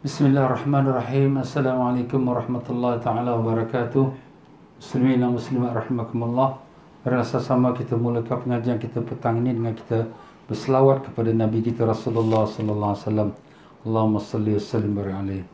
Bismillahirrahmanirrahim. Assalamualaikum warahmatullahi taala wabarakatuh. Muslimin dan muslimat rahimakumullah. Rasa sama kita mulakan pengajian kita petang ini dengan kita berselawat kepada Nabi kita Rasulullah sallallahu alaihi wasallam. Allahumma salli wa sallim alaihi.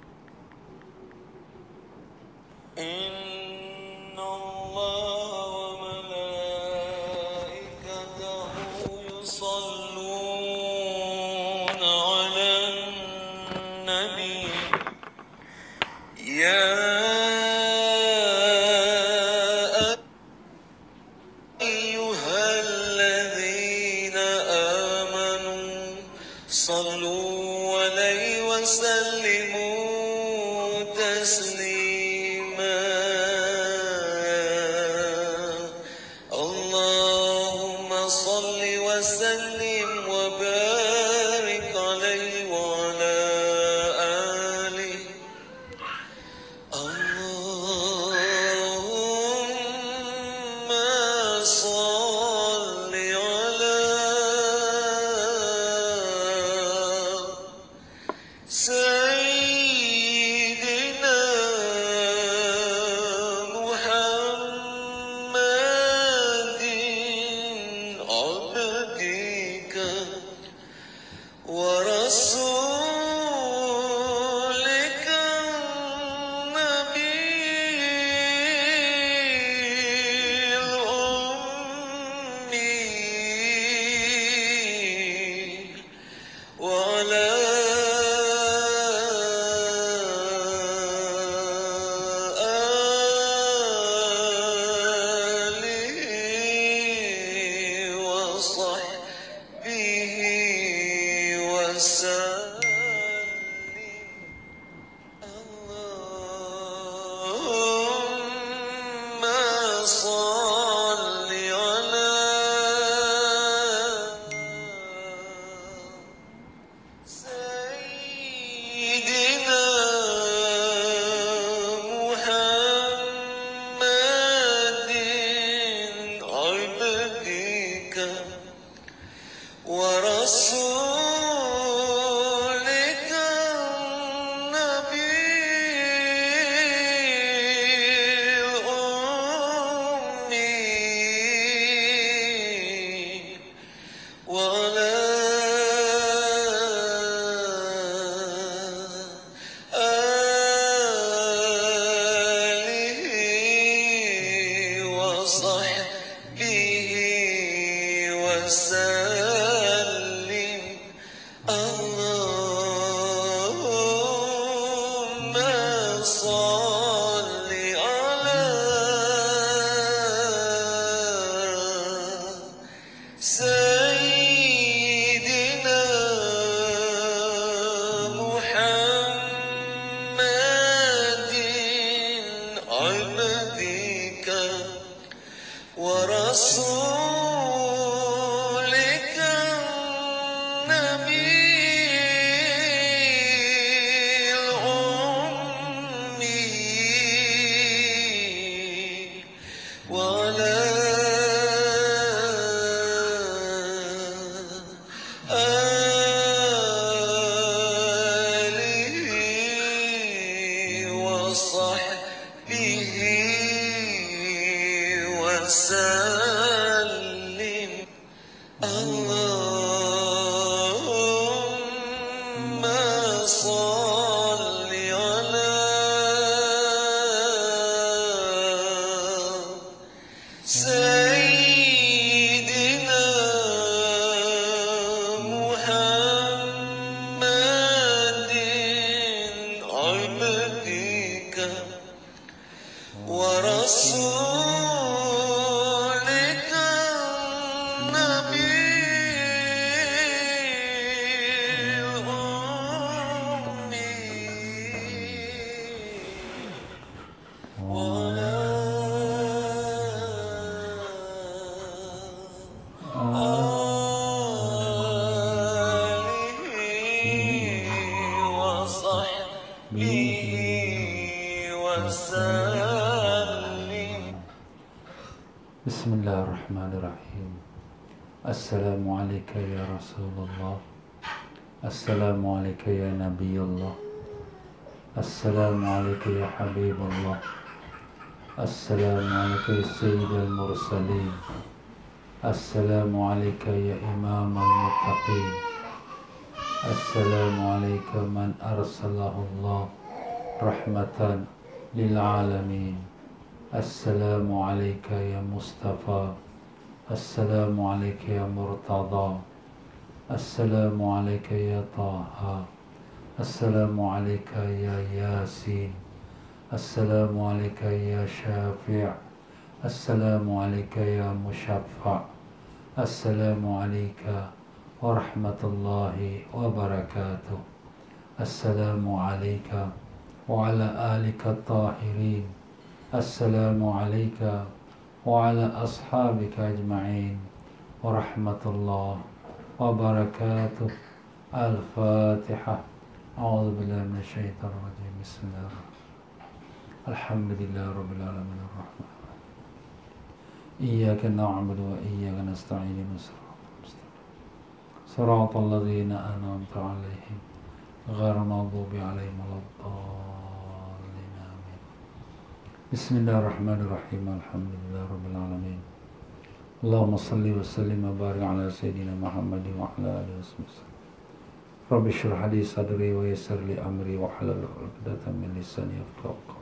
是。رسول الله السلام عليك يا نبي الله السلام عليك يا حبيب الله السلام عليك يا سيد المرسلين السلام عليك يا إمام المتقين السلام عليك من أرسله الله رحمة للعالمين السلام عليك يا مصطفى السلام عليك يا مرتضى السلام عليك يا طه السلام عليك يا ياسين السلام عليك يا شافع السلام عليك يا مشفع السلام عليك ورحمة الله وبركاته السلام عليك وعلى آلك الطاهرين السلام عليك وعلى أصحابك أجمعين ورحمة الله وبركاته الفاتحة أعوذ بالله من الشيطان الرجيم بسم الله الرحمن الرحيم الحمد لله رب العالمين الرحمن الرحيم إياك نعبد وإياك نستعين من صراط المستقيم صراط الذين أنعمت عليهم غير المغضوب عليهم ولا الضالين آمين بسم الله الرحمن الرحيم الحمد لله رب العالمين اللهم صل وسلم وبارك على سيدنا محمد وعلى آله وصحبه وسلم رب اشرح لي صدري ويسر لي أمري واحلل عقدة من لساني يفقهوا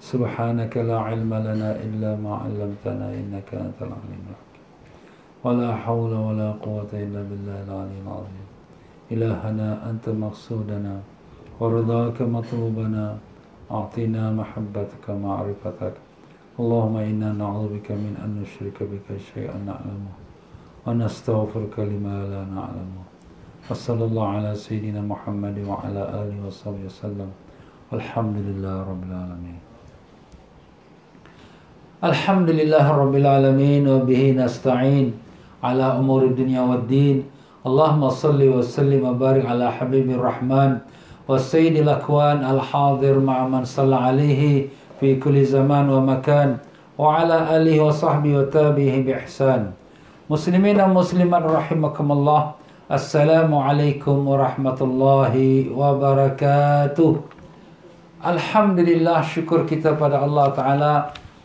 سبحانك لا علم لنا إلا ما علمتنا إنك أنت العليم الحكيم ولا حول ولا قوة إلا بالله العلي العظيم إلهنا أنت مقصودنا ورضاك مطلوبنا أعطنا محبتك معرفتك اللهم إنا نعوذ بك من أن نشرك بك شيئا نعلمه ونستغفرك لما لا نعلمه وصلى الله على سيدنا محمد وعلى آله وصحبه وسلم والحمد لله رب العالمين الحمد لله رب العالمين وبه نستعين على أمور الدنيا والدين اللهم صل وسلم وبارك على حبيب الرحمن والسيد الأكوان الحاضر مع من صلى عليه في كل زمان ومكان وعلى آله وصحبه وتابعه بإحسان مسلمين مسلمات رحمكم الله السلام عليكم ورحمة الله وبركاته Alhamdulillah syukur kita pada Allah Ta'ala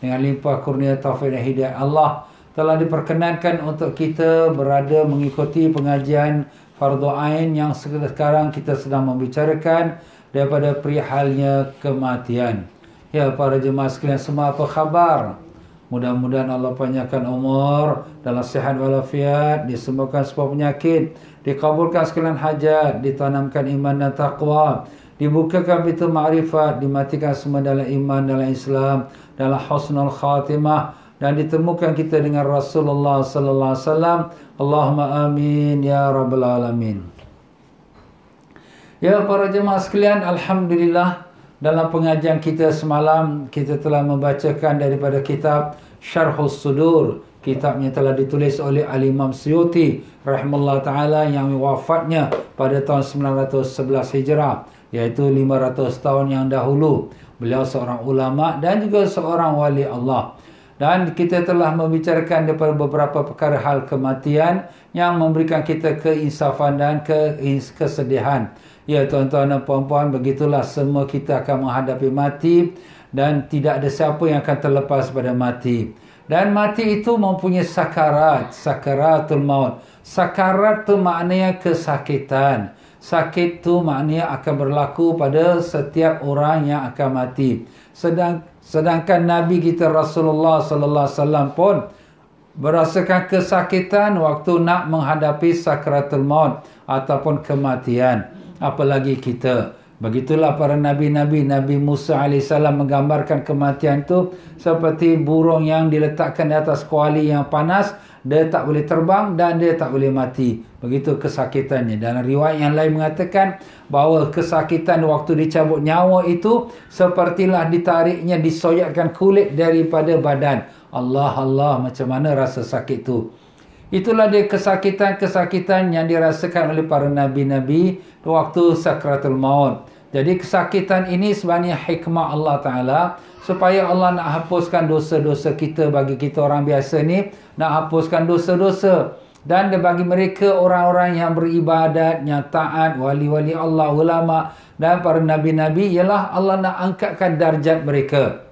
Dengan limpah kurnia taufik dan hidayah Allah Telah diperkenankan untuk kita berada mengikuti pengajian Fardu Ain yang sekarang kita sedang membicarakan Daripada perihalnya kematian Ya para jemaah sekalian semua apa khabar? Mudah-mudahan Allah panjangkan umur dalam sehat walafiat, disembuhkan semua penyakit, dikabulkan sekalian hajat, ditanamkan iman dan taqwa, dibukakan pintu makrifat, dimatikan semua dalam iman dalam Islam, dalam husnul khatimah dan ditemukan kita dengan Rasulullah sallallahu alaihi wasallam. Allahumma amin ya rabbal alamin. Ya para jemaah sekalian, alhamdulillah dalam pengajian kita semalam, kita telah membacakan daripada kitab Syarhus Sudur. Kitab yang telah ditulis oleh Alimam imam Suyuti rahimahullah ta'ala yang wafatnya pada tahun 911 Hijrah. Iaitu 500 tahun yang dahulu. Beliau seorang ulama dan juga seorang wali Allah. Dan kita telah membicarakan daripada beberapa perkara hal kematian yang memberikan kita keinsafan dan kesedihan. Ya tuan-tuan dan puan-puan, begitulah semua kita akan menghadapi mati dan tidak ada siapa yang akan terlepas pada mati. Dan mati itu mempunyai sakarat, sakaratul maut. Sakarat itu maknanya kesakitan. Sakit itu maknanya akan berlaku pada setiap orang yang akan mati. Sedang, sedangkan Nabi kita Rasulullah Sallallahu Alaihi Wasallam pun merasakan kesakitan waktu nak menghadapi sakaratul maut ataupun kematian apalagi kita. Begitulah para nabi-nabi, Nabi Musa AS menggambarkan kematian itu seperti burung yang diletakkan di atas kuali yang panas, dia tak boleh terbang dan dia tak boleh mati. Begitu kesakitannya. Dan riwayat yang lain mengatakan bahawa kesakitan waktu dicabut nyawa itu sepertilah ditariknya, disoyakkan kulit daripada badan. Allah Allah macam mana rasa sakit tu. Itulah dia kesakitan-kesakitan yang dirasakan oleh para nabi-nabi waktu sakratul maut. Jadi kesakitan ini sebenarnya hikmah Allah Ta'ala supaya Allah nak hapuskan dosa-dosa kita bagi kita orang biasa ni nak hapuskan dosa-dosa dan bagi mereka orang-orang yang beribadat, nyataan, wali-wali Allah, ulama dan para nabi-nabi ialah Allah nak angkatkan darjat mereka.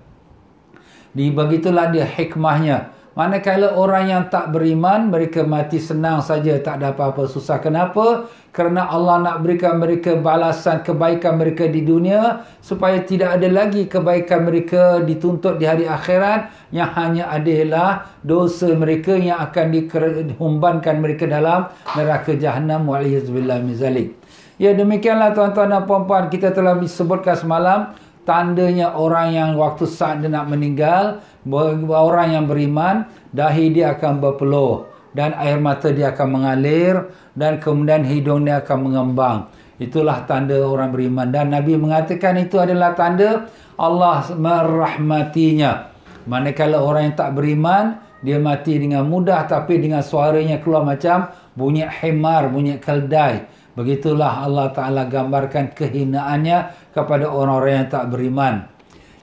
Di begitulah dia hikmahnya. Manakala orang yang tak beriman, mereka mati senang saja, tak ada apa-apa susah. Kenapa? Kerana Allah nak berikan mereka balasan kebaikan mereka di dunia supaya tidak ada lagi kebaikan mereka dituntut di hari akhirat yang hanya adalah dosa mereka yang akan dihumbankan mereka dalam neraka jahannam wa'alaikumsalam. Ya demikianlah tuan-tuan dan puan-puan kita telah disebutkan semalam tandanya orang yang waktu saat dia nak meninggal, orang yang beriman, dahi dia akan berpeluh dan air mata dia akan mengalir dan kemudian hidung dia akan mengembang. Itulah tanda orang beriman dan Nabi mengatakan itu adalah tanda Allah merahmatinya. Manakala orang yang tak beriman, dia mati dengan mudah tapi dengan suaranya keluar macam bunyi himar, bunyi keldai. Begitulah Allah Ta'ala gambarkan kehinaannya kepada orang-orang yang tak beriman.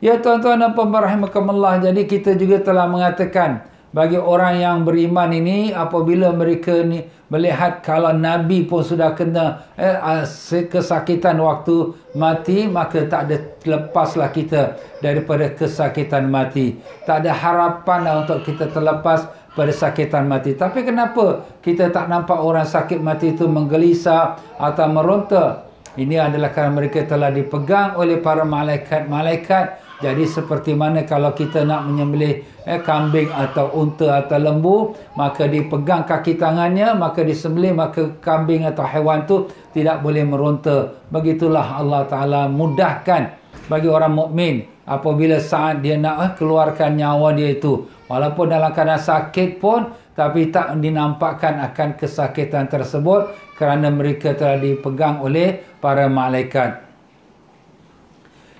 Ya tuan-tuan dan pemerhamakam Allah. Jadi kita juga telah mengatakan bagi orang yang beriman ini apabila mereka ni melihat kalau Nabi pun sudah kena eh, ah, kesakitan waktu mati maka tak ada lepaslah kita daripada kesakitan mati. Tak ada harapan lah untuk kita terlepas pada sakitan mati. Tapi kenapa kita tak nampak orang sakit mati itu menggelisah atau meronta? Ini adalah kerana mereka telah dipegang oleh para malaikat-malaikat. Jadi seperti mana kalau kita nak menyembelih eh, kambing atau unta atau lembu, maka dipegang kaki tangannya, maka disembelih, maka kambing atau hewan tu tidak boleh meronta. Begitulah Allah Ta'ala mudahkan bagi orang mukmin apabila saat dia nak eh, keluarkan nyawa dia itu Walaupun dalam keadaan sakit pun tapi tak dinampakkan akan kesakitan tersebut kerana mereka telah dipegang oleh para malaikat.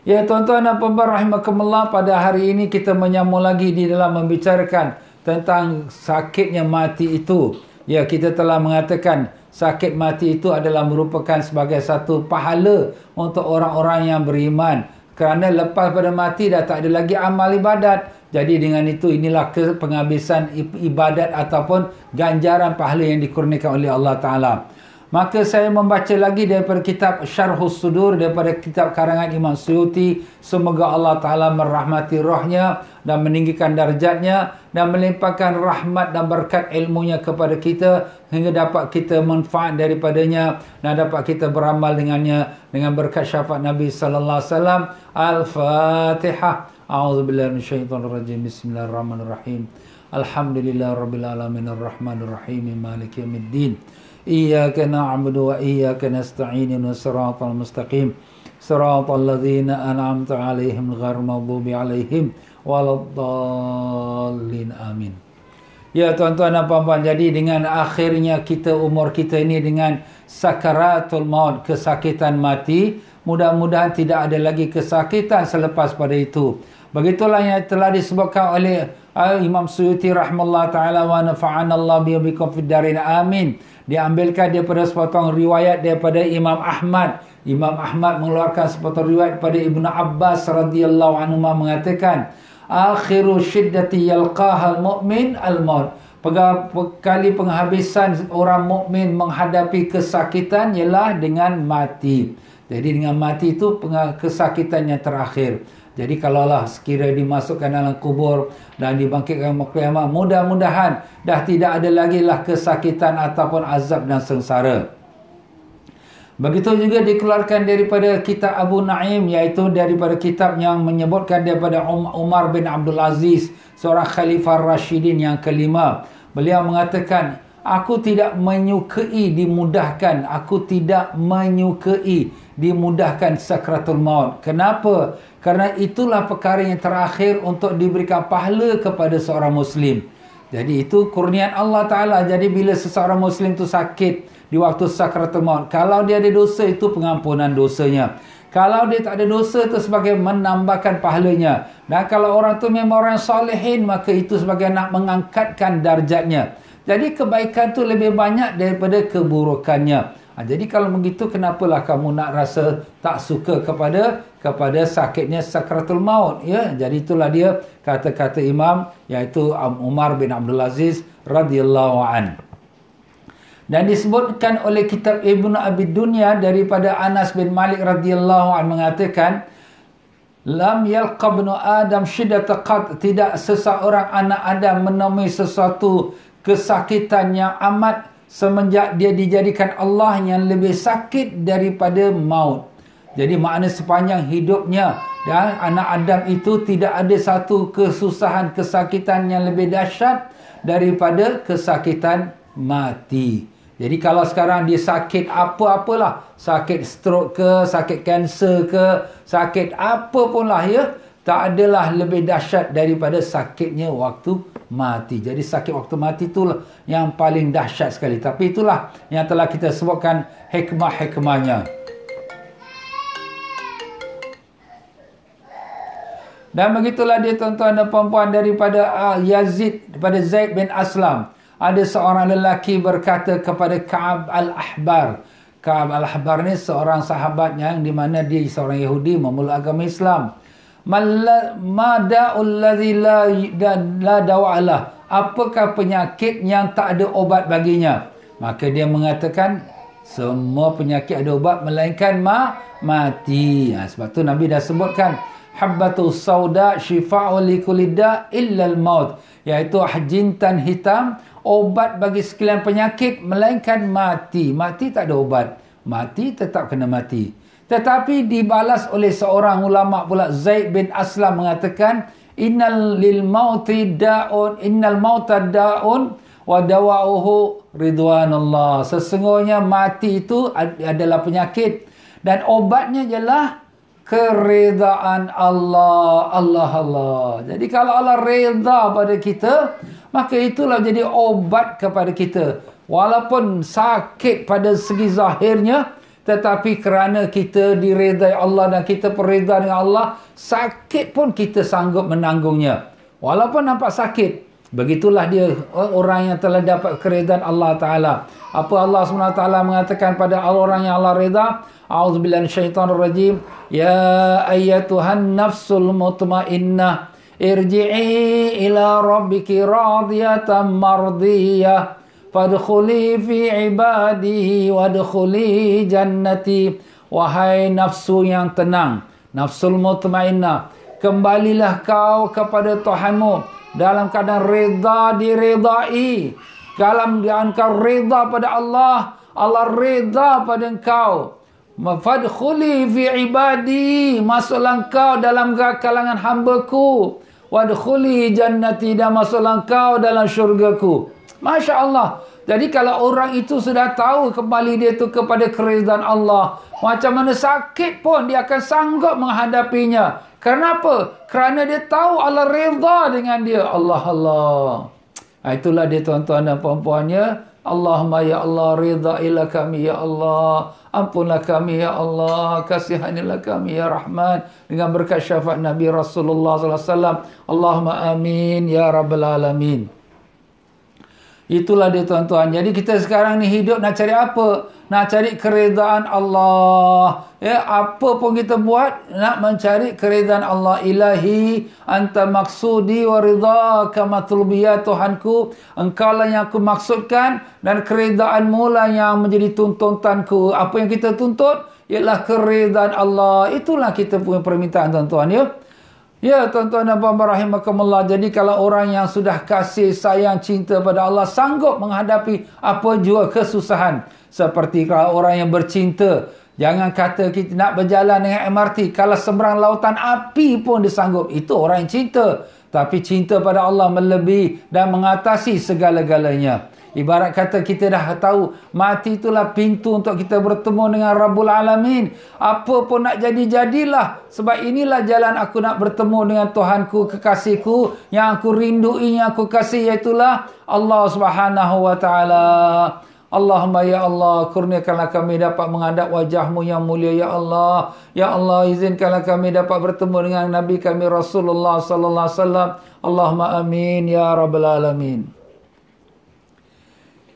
Ya tuan-tuan dan puan-puan rahimakumullah pada hari ini kita menyambung lagi di dalam membicarakan tentang sakitnya mati itu. Ya kita telah mengatakan sakit mati itu adalah merupakan sebagai satu pahala untuk orang-orang yang beriman kerana lepas pada mati dah tak ada lagi amal ibadat jadi dengan itu inilah penghabisan ibadat ataupun ganjaran pahala yang dikurniakan oleh Allah Ta'ala. Maka saya membaca lagi daripada kitab Syarhus Sudur daripada kitab karangan Imam Suyuti. Semoga Allah Ta'ala merahmati rohnya dan meninggikan darjatnya dan melimpahkan rahmat dan berkat ilmunya kepada kita hingga dapat kita manfaat daripadanya dan dapat kita beramal dengannya dengan berkat syafaat Nabi Sallallahu Alaihi Wasallam. Al-Fatihah. A'udzu billahi minasyaitonir rajim. Bismillahirrahmanirrahim. Alhamdulillahirabbil alaminir rahmanir rahim maliki yaumiddin. Iyyaka na'budu wa iyyaka nasta'in ihdinas siratal mustaqim. Siratal ladzina an'amta 'alaihim ghairil maghdubi 'alaihim waladdallin. Amin. Ya tuan-tuan dan puan-puan, jadi dengan akhirnya kita umur kita ini dengan sakaratul maut, kesakitan mati, mudah-mudahan tidak ada lagi kesakitan selepas pada itu. Begitulah yang telah disebutkan oleh uh, Imam Suyuti rahmatullah taala wa nafa'an Allah bi bi darin amin. Diambilkan daripada sepotong riwayat daripada Imam Ahmad. Imam Ahmad mengeluarkan sepotong riwayat daripada Ibnu Abbas radhiyallahu anhu mengatakan akhiru syiddati yalqaha al-mu'min al-maut. Kali penghabisan orang mukmin menghadapi kesakitan ialah dengan mati. Jadi dengan mati itu kesakitan yang terakhir. Jadi kalaulah sekira dimasukkan dalam kubur dan dibangkitkan kiamat, mudah-mudahan dah tidak ada lagi lah kesakitan ataupun azab dan sengsara. Begitu juga dikeluarkan daripada kitab Abu Naim iaitu daripada kitab yang menyebutkan daripada um-, Umar bin Abdul Aziz seorang khalifah Rashidin yang kelima. Beliau mengatakan Aku tidak menyukai dimudahkan. Aku tidak menyukai dimudahkan sakratul maut. Kenapa? Karena itulah perkara yang terakhir untuk diberikan pahala kepada seorang Muslim. Jadi itu kurnian Allah Ta'ala. Jadi bila seseorang Muslim tu sakit di waktu sakratul maut, kalau dia ada dosa itu pengampunan dosanya. Kalau dia tak ada dosa itu sebagai menambahkan pahalanya. Dan kalau orang tu memang orang yang solehin, maka itu sebagai nak mengangkatkan darjatnya. Jadi kebaikan tu lebih banyak daripada keburukannya. Ha, jadi kalau begitu kenapalah kamu nak rasa tak suka kepada kepada sakitnya sakratul maut ya. Jadi itulah dia kata-kata imam iaitu Umar bin Abdul Aziz radhiyallahu an. Dan disebutkan oleh kitab Ibn Abi Dunya daripada Anas bin Malik radhiyallahu an mengatakan Lam yalqa ibnu Adam shiddata qat tidak seseorang anak Adam menemui sesuatu kesakitan yang amat semenjak dia dijadikan Allah yang lebih sakit daripada maut. Jadi makna sepanjang hidupnya dan anak Adam itu tidak ada satu kesusahan kesakitan yang lebih dahsyat daripada kesakitan mati. Jadi kalau sekarang dia sakit apa-apalah, sakit strok ke, sakit kanser ke, sakit apa pun lah ya, tak adalah lebih dahsyat daripada sakitnya waktu mati. Jadi sakit waktu mati tu yang paling dahsyat sekali. Tapi itulah yang telah kita sebutkan hikmah-hikmahnya. Dan begitulah dia tuan-tuan dan puan-puan daripada ah, Yazid, daripada Zaid bin Aslam. Ada seorang lelaki berkata kepada Ka'ab al-Ahbar. Ka'ab al-Ahbar ni seorang sahabatnya yang di mana dia seorang Yahudi memeluk agama Islam. Mada Mada'ulladhi la, da, la dawa'alah. Apakah penyakit yang tak ada obat baginya? Maka dia mengatakan, semua penyakit ada obat melainkan ma mati. Ha, sebab tu Nabi dah sebutkan habbatu sauda shifa'u likulli illa al-maut, iaitu jintan hitam obat bagi sekalian penyakit melainkan mati. Mati tak ada obat. Mati tetap kena mati. Tetapi dibalas oleh seorang ulama pula Zaid bin Aslam mengatakan innal lil mauti daun innal mauta daun wa dawa'uhu ridwanullah. Sesungguhnya mati itu adalah penyakit dan obatnya ialah keredaan Allah. Allah Allah. Jadi kalau Allah reda pada kita, maka itulah jadi obat kepada kita. Walaupun sakit pada segi zahirnya, tetapi kerana kita diredai Allah dan kita pereda dengan Allah, sakit pun kita sanggup menanggungnya. Walaupun nampak sakit, begitulah dia eh, orang yang telah dapat keredaan Allah Ta'ala. Apa Allah SWT mengatakan pada orang yang Allah reda? A'udzubillah syaitan rajim. Ya ayatuhan nafsul mutmainnah. Irji'i ila rabbiki radiyatan mardiyah. Fadkhuli fi ibadi wadkhuli jannati Wahai nafsu yang tenang Nafsul mutmainah Kembalilah kau kepada Tuhanmu Dalam keadaan reda diredai Dalam keadaan reda pada Allah Allah reda pada engkau Fadkhuli fi ibadi Masuklah kau dalam kalangan hambaku Wadkhuli jannati dan masuklah kau dalam syurgaku Masya Allah. Jadi kalau orang itu sudah tahu kembali dia itu kepada kerizan Allah. Macam mana sakit pun dia akan sanggup menghadapinya. Kenapa? Kerana dia tahu Allah reza dengan dia. Allah Allah. Ah, itulah dia tuan-tuan dan perempuannya. Allahumma ya Allah ridha ila kami ya Allah ampunlah kami ya Allah kasihanilah kami ya Rahman dengan berkat syafaat Nabi Rasulullah sallallahu alaihi wasallam Allahumma amin ya rabbal alamin Itulah dia tuan-tuan. Jadi kita sekarang ni hidup nak cari apa? Nak cari keredaan Allah. Ya, apa pun kita buat nak mencari keredaan Allah Ilahi anta maqsudi wa ridaka matlubiya Tuhanku. lah yang aku maksudkan dan keredaan mula yang menjadi tuntutanku. Apa yang kita tuntut ialah keredaan Allah. Itulah kita punya permintaan tuan-tuan ya. Ya tuan-tuan dan puan-puan rahimahkamullah. Jadi kalau orang yang sudah kasih sayang cinta pada Allah sanggup menghadapi apa jua kesusahan. Seperti kalau orang yang bercinta. Jangan kata kita nak berjalan dengan MRT. Kalau seberang lautan api pun disanggup. Itu orang yang cinta. Tapi cinta pada Allah melebihi dan mengatasi segala-galanya. Ibarat kata kita dah tahu mati itulah pintu untuk kita bertemu dengan Rabbul Alamin. Apa pun nak jadi jadilah sebab inilah jalan aku nak bertemu dengan Tuhanku kekasihku yang aku rindui yang aku kasih iaitu Allah Subhanahu wa taala. Allahumma ya Allah kurniakanlah kami dapat menghadap wajahmu yang mulia ya Allah. Ya Allah izinkanlah kami dapat bertemu dengan Nabi kami Rasulullah sallallahu alaihi wasallam. Allahumma amin ya rabbal alamin.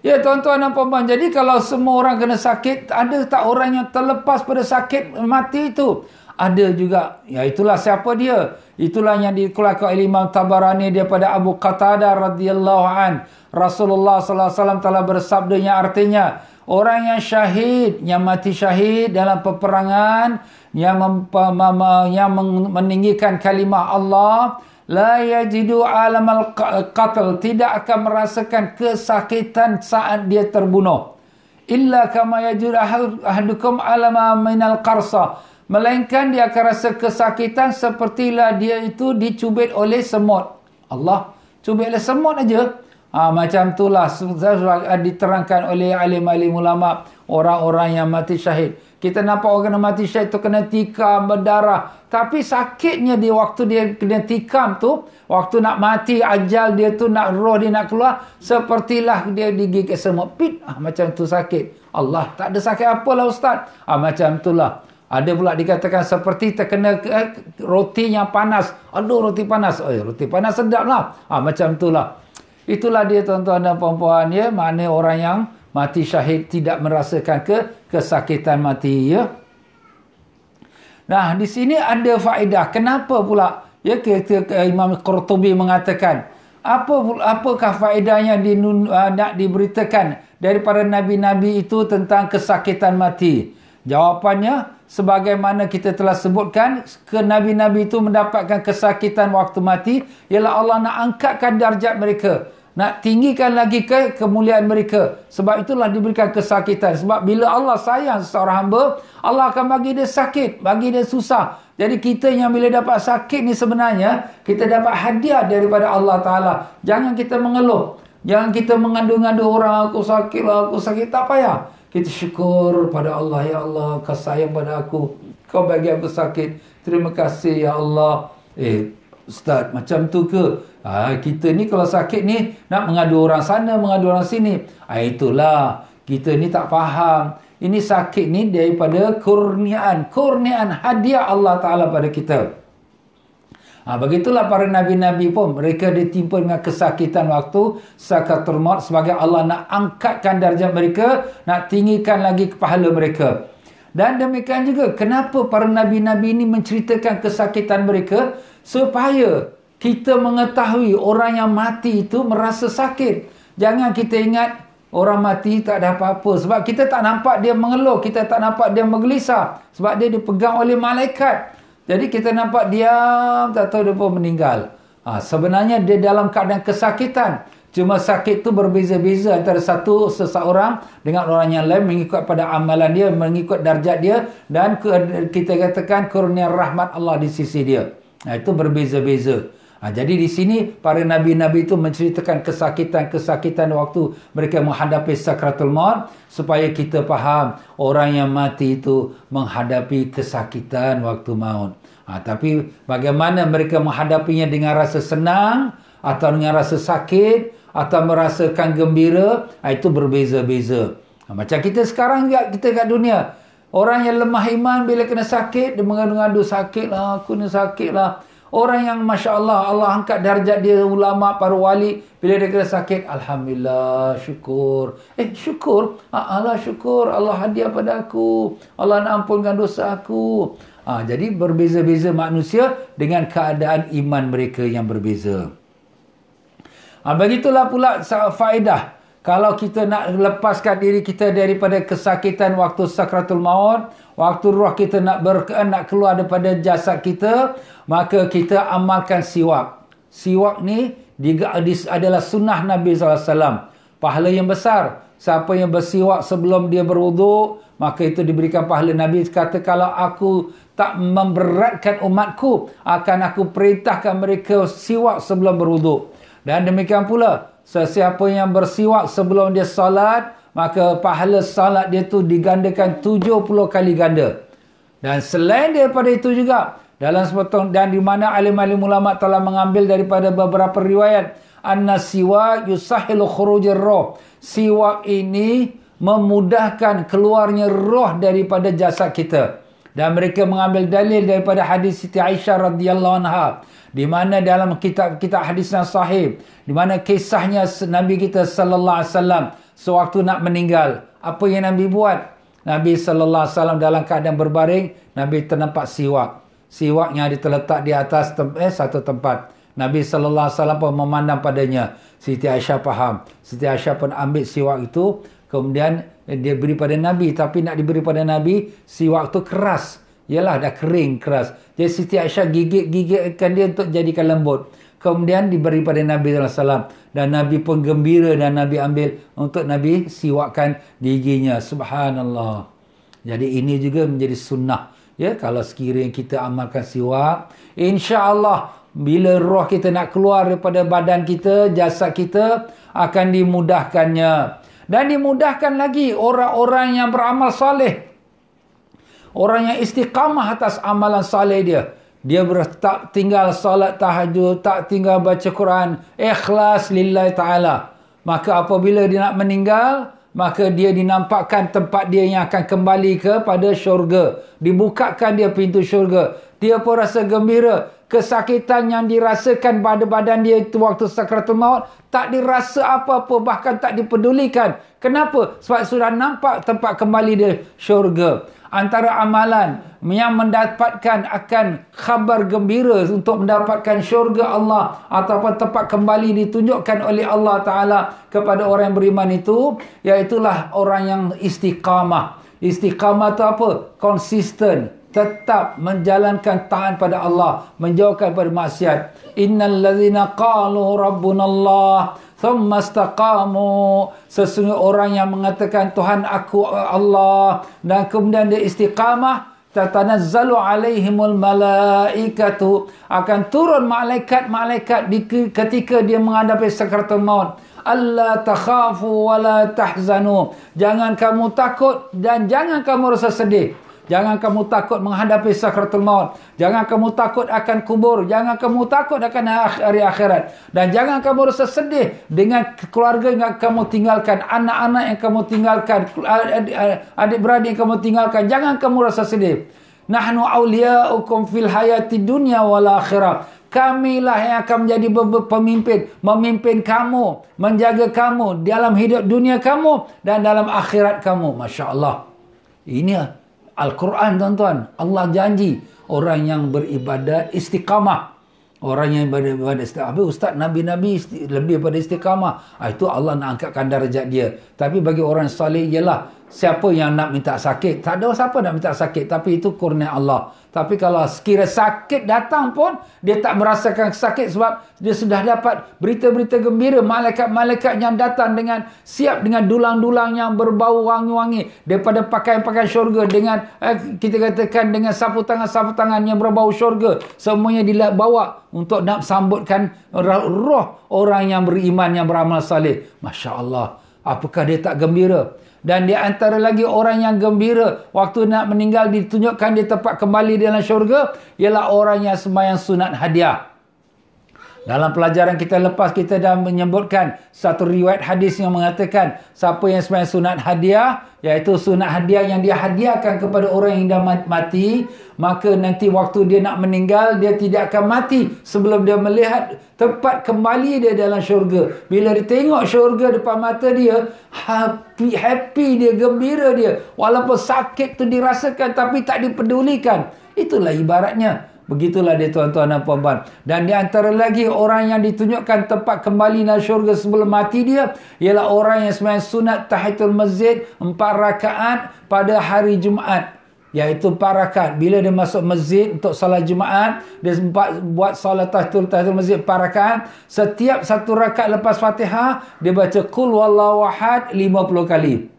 Ya tuan-tuan dan puan-puan. Jadi kalau semua orang kena sakit. Ada tak orang yang terlepas pada sakit mati itu? Ada juga. Ya itulah siapa dia. Itulah yang dikeluarkan oleh Imam Tabarani daripada Abu Qatada radhiyallahu an. Rasulullah sallallahu alaihi wasallam telah bersabda yang artinya orang yang syahid yang mati syahid dalam peperangan yang mem- mem- yang meninggikan kalimah Allah La yajidu alam al-qatl. Tidak akan merasakan kesakitan saat dia terbunuh. Illa kama yajidu ahadukum alam min al-qarsa. Melainkan dia akan rasa kesakitan sepertilah dia itu dicubit oleh semut. Allah, cubit oleh semut aja. Ha, macam itulah ah, diterangkan oleh alim-alim ulama orang-orang yang mati syahid. Kita nampak orang yang mati syahid itu kena tikam berdarah. Tapi sakitnya di waktu dia kena tikam tu, waktu nak mati ajal dia tu nak roh dia nak keluar, sepertilah dia digigit semua Pit, ha, macam tu sakit. Allah, tak ada sakit apa lah ustaz. ha, macam itulah. Ada pula dikatakan seperti terkena eh, roti yang panas. Aduh roti panas. Oh, ya, roti panas sedap lah. Ha, macam itulah. Itulah dia tuan-tuan dan puan-puan ya, makna orang yang mati syahid tidak merasakan ke kesakitan mati ya. Nah, di sini ada faedah. Kenapa pula ya kita eh, Imam Qurtubi mengatakan apa apakah faedahnya di eh, nak diberitakan daripada nabi-nabi itu tentang kesakitan mati? Jawapannya sebagaimana kita telah sebutkan ke nabi-nabi itu mendapatkan kesakitan waktu mati ialah Allah nak angkatkan darjat mereka nak tinggikan lagi ke kemuliaan mereka sebab itulah diberikan kesakitan sebab bila Allah sayang seorang hamba Allah akan bagi dia sakit bagi dia susah jadi kita yang bila dapat sakit ni sebenarnya kita dapat hadiah daripada Allah taala jangan kita mengeluh jangan kita mengandung-andung orang aku sakit lah, aku sakit tak payah kita syukur pada Allah ya Allah kau sayang pada aku. Kau bagi aku sakit. Terima kasih ya Allah. Eh ustaz macam tu ke? Ha, kita ni kalau sakit ni nak mengadu orang sana, mengadu orang sini. Ha, itulah kita ni tak faham. Ini sakit ni daripada kurniaan. Kurniaan hadiah Allah Ta'ala pada kita. Ha, begitulah para nabi-nabi pun. Mereka ditimpa dengan kesakitan waktu. Sakatul maut sebagai Allah nak angkatkan darjah mereka. Nak tinggikan lagi kepahala mereka. Dan demikian juga kenapa para nabi-nabi ini menceritakan kesakitan mereka. Supaya kita mengetahui orang yang mati itu merasa sakit. Jangan kita ingat orang mati tak ada apa-apa. Sebab kita tak nampak dia mengeluh. Kita tak nampak dia menggelisah. Sebab dia dipegang oleh Malaikat. Jadi kita nampak diam, tak tahu dia pun meninggal. Ha, sebenarnya dia dalam keadaan kesakitan. Cuma sakit tu berbeza-beza antara satu seseorang dengan orang yang lain mengikut pada amalan dia, mengikut darjat dia dan kita katakan kurnia rahmat Allah di sisi dia. Nah, ha, itu berbeza-beza. Ha, jadi di sini para nabi-nabi itu menceritakan kesakitan-kesakitan waktu mereka menghadapi sakratul maut supaya kita faham orang yang mati itu menghadapi kesakitan waktu maut. Ha, tapi bagaimana mereka menghadapinya dengan rasa senang atau dengan rasa sakit atau merasakan gembira ha, itu berbeza-beza. Ha, macam kita sekarang juga kita kat dunia orang yang lemah iman bila kena sakit dia mengadu-ngadu sakitlah aku ni sakitlah. Sakit, Orang yang Masya Allah Allah angkat darjat dia Ulama para wali Bila dia kena sakit Alhamdulillah Syukur Eh syukur Allah syukur Allah hadiah pada aku Allah nak ampunkan dosa aku ha, Jadi berbeza-beza manusia Dengan keadaan iman mereka yang berbeza ha, Begitulah pula faedah kalau kita nak lepaskan diri kita daripada kesakitan waktu sakratul maut, waktu roh kita nak berkeen nak keluar daripada jasad kita, maka kita amalkan siwak. Siwak ni diga, adalah sunnah Nabi sallallahu alaihi wasallam. Pahala yang besar. Siapa yang bersiwak sebelum dia berwuduk, maka itu diberikan pahala Nabi kata kalau aku tak memberatkan umatku, akan aku perintahkan mereka siwak sebelum berwuduk. Dan demikian pula Sesiapa yang bersiwak sebelum dia salat, maka pahala salat dia tu digandakan 70 kali ganda. Dan selain daripada itu juga, dalam sepotong dan di mana alim-alim ulama telah mengambil daripada beberapa riwayat, annasiwa yusahil khurujir roh. Siwak ini memudahkan keluarnya roh daripada jasad kita. Dan mereka mengambil dalil daripada hadis Siti Aisyah radhiyallahu anha di mana dalam kitab kita hadis yang sahih di mana kisahnya nabi kita sallallahu alaihi wasallam sewaktu nak meninggal apa yang nabi buat nabi sallallahu alaihi wasallam dalam keadaan berbaring nabi ternampak siwak siwak yang terletak di atas tem- eh, satu tempat nabi sallallahu alaihi wasallam pun memandang padanya siti aisyah faham siti aisyah pun ambil siwak itu kemudian eh, dia beri pada nabi tapi nak diberi pada nabi siwak itu keras Yalah dah kering keras. Jadi Siti Aisyah gigit-gigitkan dia untuk jadikan lembut. Kemudian diberi pada Nabi SAW. Dan Nabi pun gembira dan Nabi ambil untuk Nabi siwakkan giginya. Subhanallah. Jadi ini juga menjadi sunnah. Ya, kalau sekiranya kita amalkan siwak, insya-Allah bila roh kita nak keluar daripada badan kita, jasad kita akan dimudahkannya. Dan dimudahkan lagi orang-orang yang beramal soleh. Orang yang istiqamah atas amalan salih dia. Dia ber, tak tinggal salat tahajud, tak tinggal baca Quran. Ikhlas lillahi ta'ala. Maka apabila dia nak meninggal, maka dia dinampakkan tempat dia yang akan kembali kepada syurga. Dibukakan dia pintu syurga. Dia pun rasa gembira kesakitan yang dirasakan pada badan dia itu waktu sakratul maut tak dirasa apa-apa bahkan tak dipedulikan kenapa sebab sudah nampak tempat kembali dia syurga antara amalan yang mendapatkan akan khabar gembira untuk mendapatkan syurga Allah ataupun tempat kembali ditunjukkan oleh Allah Ta'ala kepada orang yang beriman itu iaitulah orang yang istiqamah istiqamah itu apa? konsisten tetap menjalankan taat pada Allah menjauhkan dari maksiat innal ladzina qalu rabbunallah thumma istaqamu sesungguhnya orang yang mengatakan tuhan aku Allah dan kemudian dia istiqamah tatanazzalu alaihimul malaikatu akan turun malaikat-malaikat ketika dia menghadapi sakaratul maut Allah takhafu wala tahzanu jangan kamu takut dan jangan kamu rasa sedih Jangan kamu takut menghadapi sakratul maut. Jangan kamu takut akan kubur. Jangan kamu takut akan hari akhirat. Dan jangan kamu rasa sedih dengan keluarga yang kamu tinggalkan. Anak-anak yang kamu tinggalkan. Adik-beradik yang kamu tinggalkan. Jangan kamu rasa sedih. Nahnu awliya'ukum fil hayati dunia wal akhirat. Kamilah yang akan menjadi pemimpin. Memimpin kamu. Menjaga kamu. Dalam hidup dunia kamu. Dan dalam akhirat kamu. Masya Allah. Ini Al-Quran tuan-tuan. Allah janji orang yang beribadah istiqamah. Orang yang beribadah istiqamah. Tapi ustaz, Nabi-Nabi lebih pada istiqamah. Ah, itu Allah nak angkatkan darjat dia. Tapi bagi orang salih, ialah siapa yang nak minta sakit. Tak ada siapa nak minta sakit. Tapi itu kurnia Allah. Tapi kalau sekira sakit datang pun, dia tak merasakan sakit sebab dia sudah dapat berita-berita gembira. Malaikat-malaikat yang datang dengan siap dengan dulang-dulang yang berbau wangi-wangi. Daripada pakaian-pakaian syurga dengan, eh, kita katakan dengan sapu tangan-sapu tangan yang berbau syurga. Semuanya bawa untuk nak sambutkan roh orang yang beriman, yang beramal salih. Masya Allah. Apakah dia tak gembira? Dan di antara lagi orang yang gembira waktu nak meninggal ditunjukkan di tempat kembali di dalam syurga ialah orang yang semayang sunat hadiah. Dalam pelajaran kita lepas kita dah menyebutkan satu riwayat hadis yang mengatakan siapa yang sembahyang sunat hadiah iaitu sunat hadiah yang dia hadiahkan kepada orang yang dah mati maka nanti waktu dia nak meninggal dia tidak akan mati sebelum dia melihat tempat kembali dia dalam syurga. Bila dia tengok syurga depan mata dia happy, happy dia, gembira dia walaupun sakit tu dirasakan tapi tak dipedulikan. Itulah ibaratnya. Begitulah dia tuan-tuan dan puan-puan. Dan di antara lagi orang yang ditunjukkan tempat kembali dalam syurga sebelum mati dia. Ialah orang yang semayan sunat tahitul masjid. Empat rakaat pada hari Jumaat. Iaitu empat rakaat. Bila dia masuk masjid untuk salat Jumaat. Dia sempat buat salat tahitul, tahitul masjid empat rakaat. Setiap satu rakaat lepas fatihah. Dia baca kul wallahu lima puluh kali.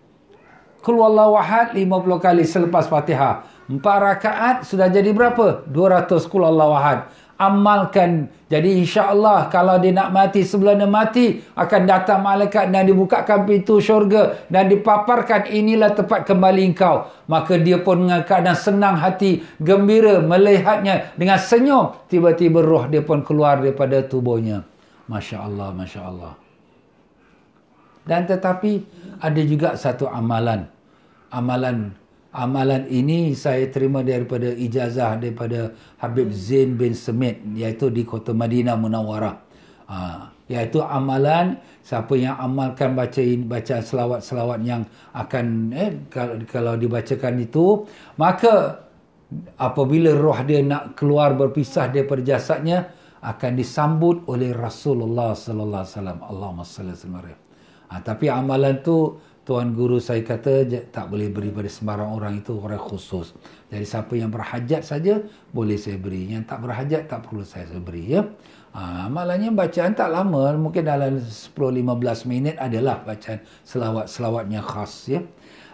Kul wallahu lima puluh kali selepas fatihah. Empat rakaat sudah jadi berapa? 200 kul Allah wahad. Amalkan. Jadi insya Allah kalau dia nak mati sebelum dia mati. Akan datang malaikat dan dibukakan pintu syurga. Dan dipaparkan inilah tempat kembali engkau. Maka dia pun dengan keadaan senang hati. Gembira melihatnya dengan senyum. Tiba-tiba roh dia pun keluar daripada tubuhnya. Masya Allah, Masya Allah. Dan tetapi ada juga satu amalan. Amalan amalan ini saya terima daripada ijazah daripada Habib Zain bin Semit iaitu di Kota Madinah Munawarah. Ha, iaitu amalan siapa yang amalkan baca baca selawat-selawat yang akan eh, kalau, kalau dibacakan itu maka apabila roh dia nak keluar berpisah daripada jasadnya akan disambut oleh Rasulullah sallallahu alaihi wasallam. Allahumma salli wa sallim. Ha, tapi amalan tu Tuan Guru saya kata tak boleh beri pada sembarang orang itu orang khusus. Jadi siapa yang berhajat saja boleh saya beri. Yang tak berhajat tak perlu saya, saya beri. Ya? Ha, ah, malahnya bacaan tak lama. Mungkin dalam 10-15 minit adalah bacaan selawat-selawatnya khas. Ya?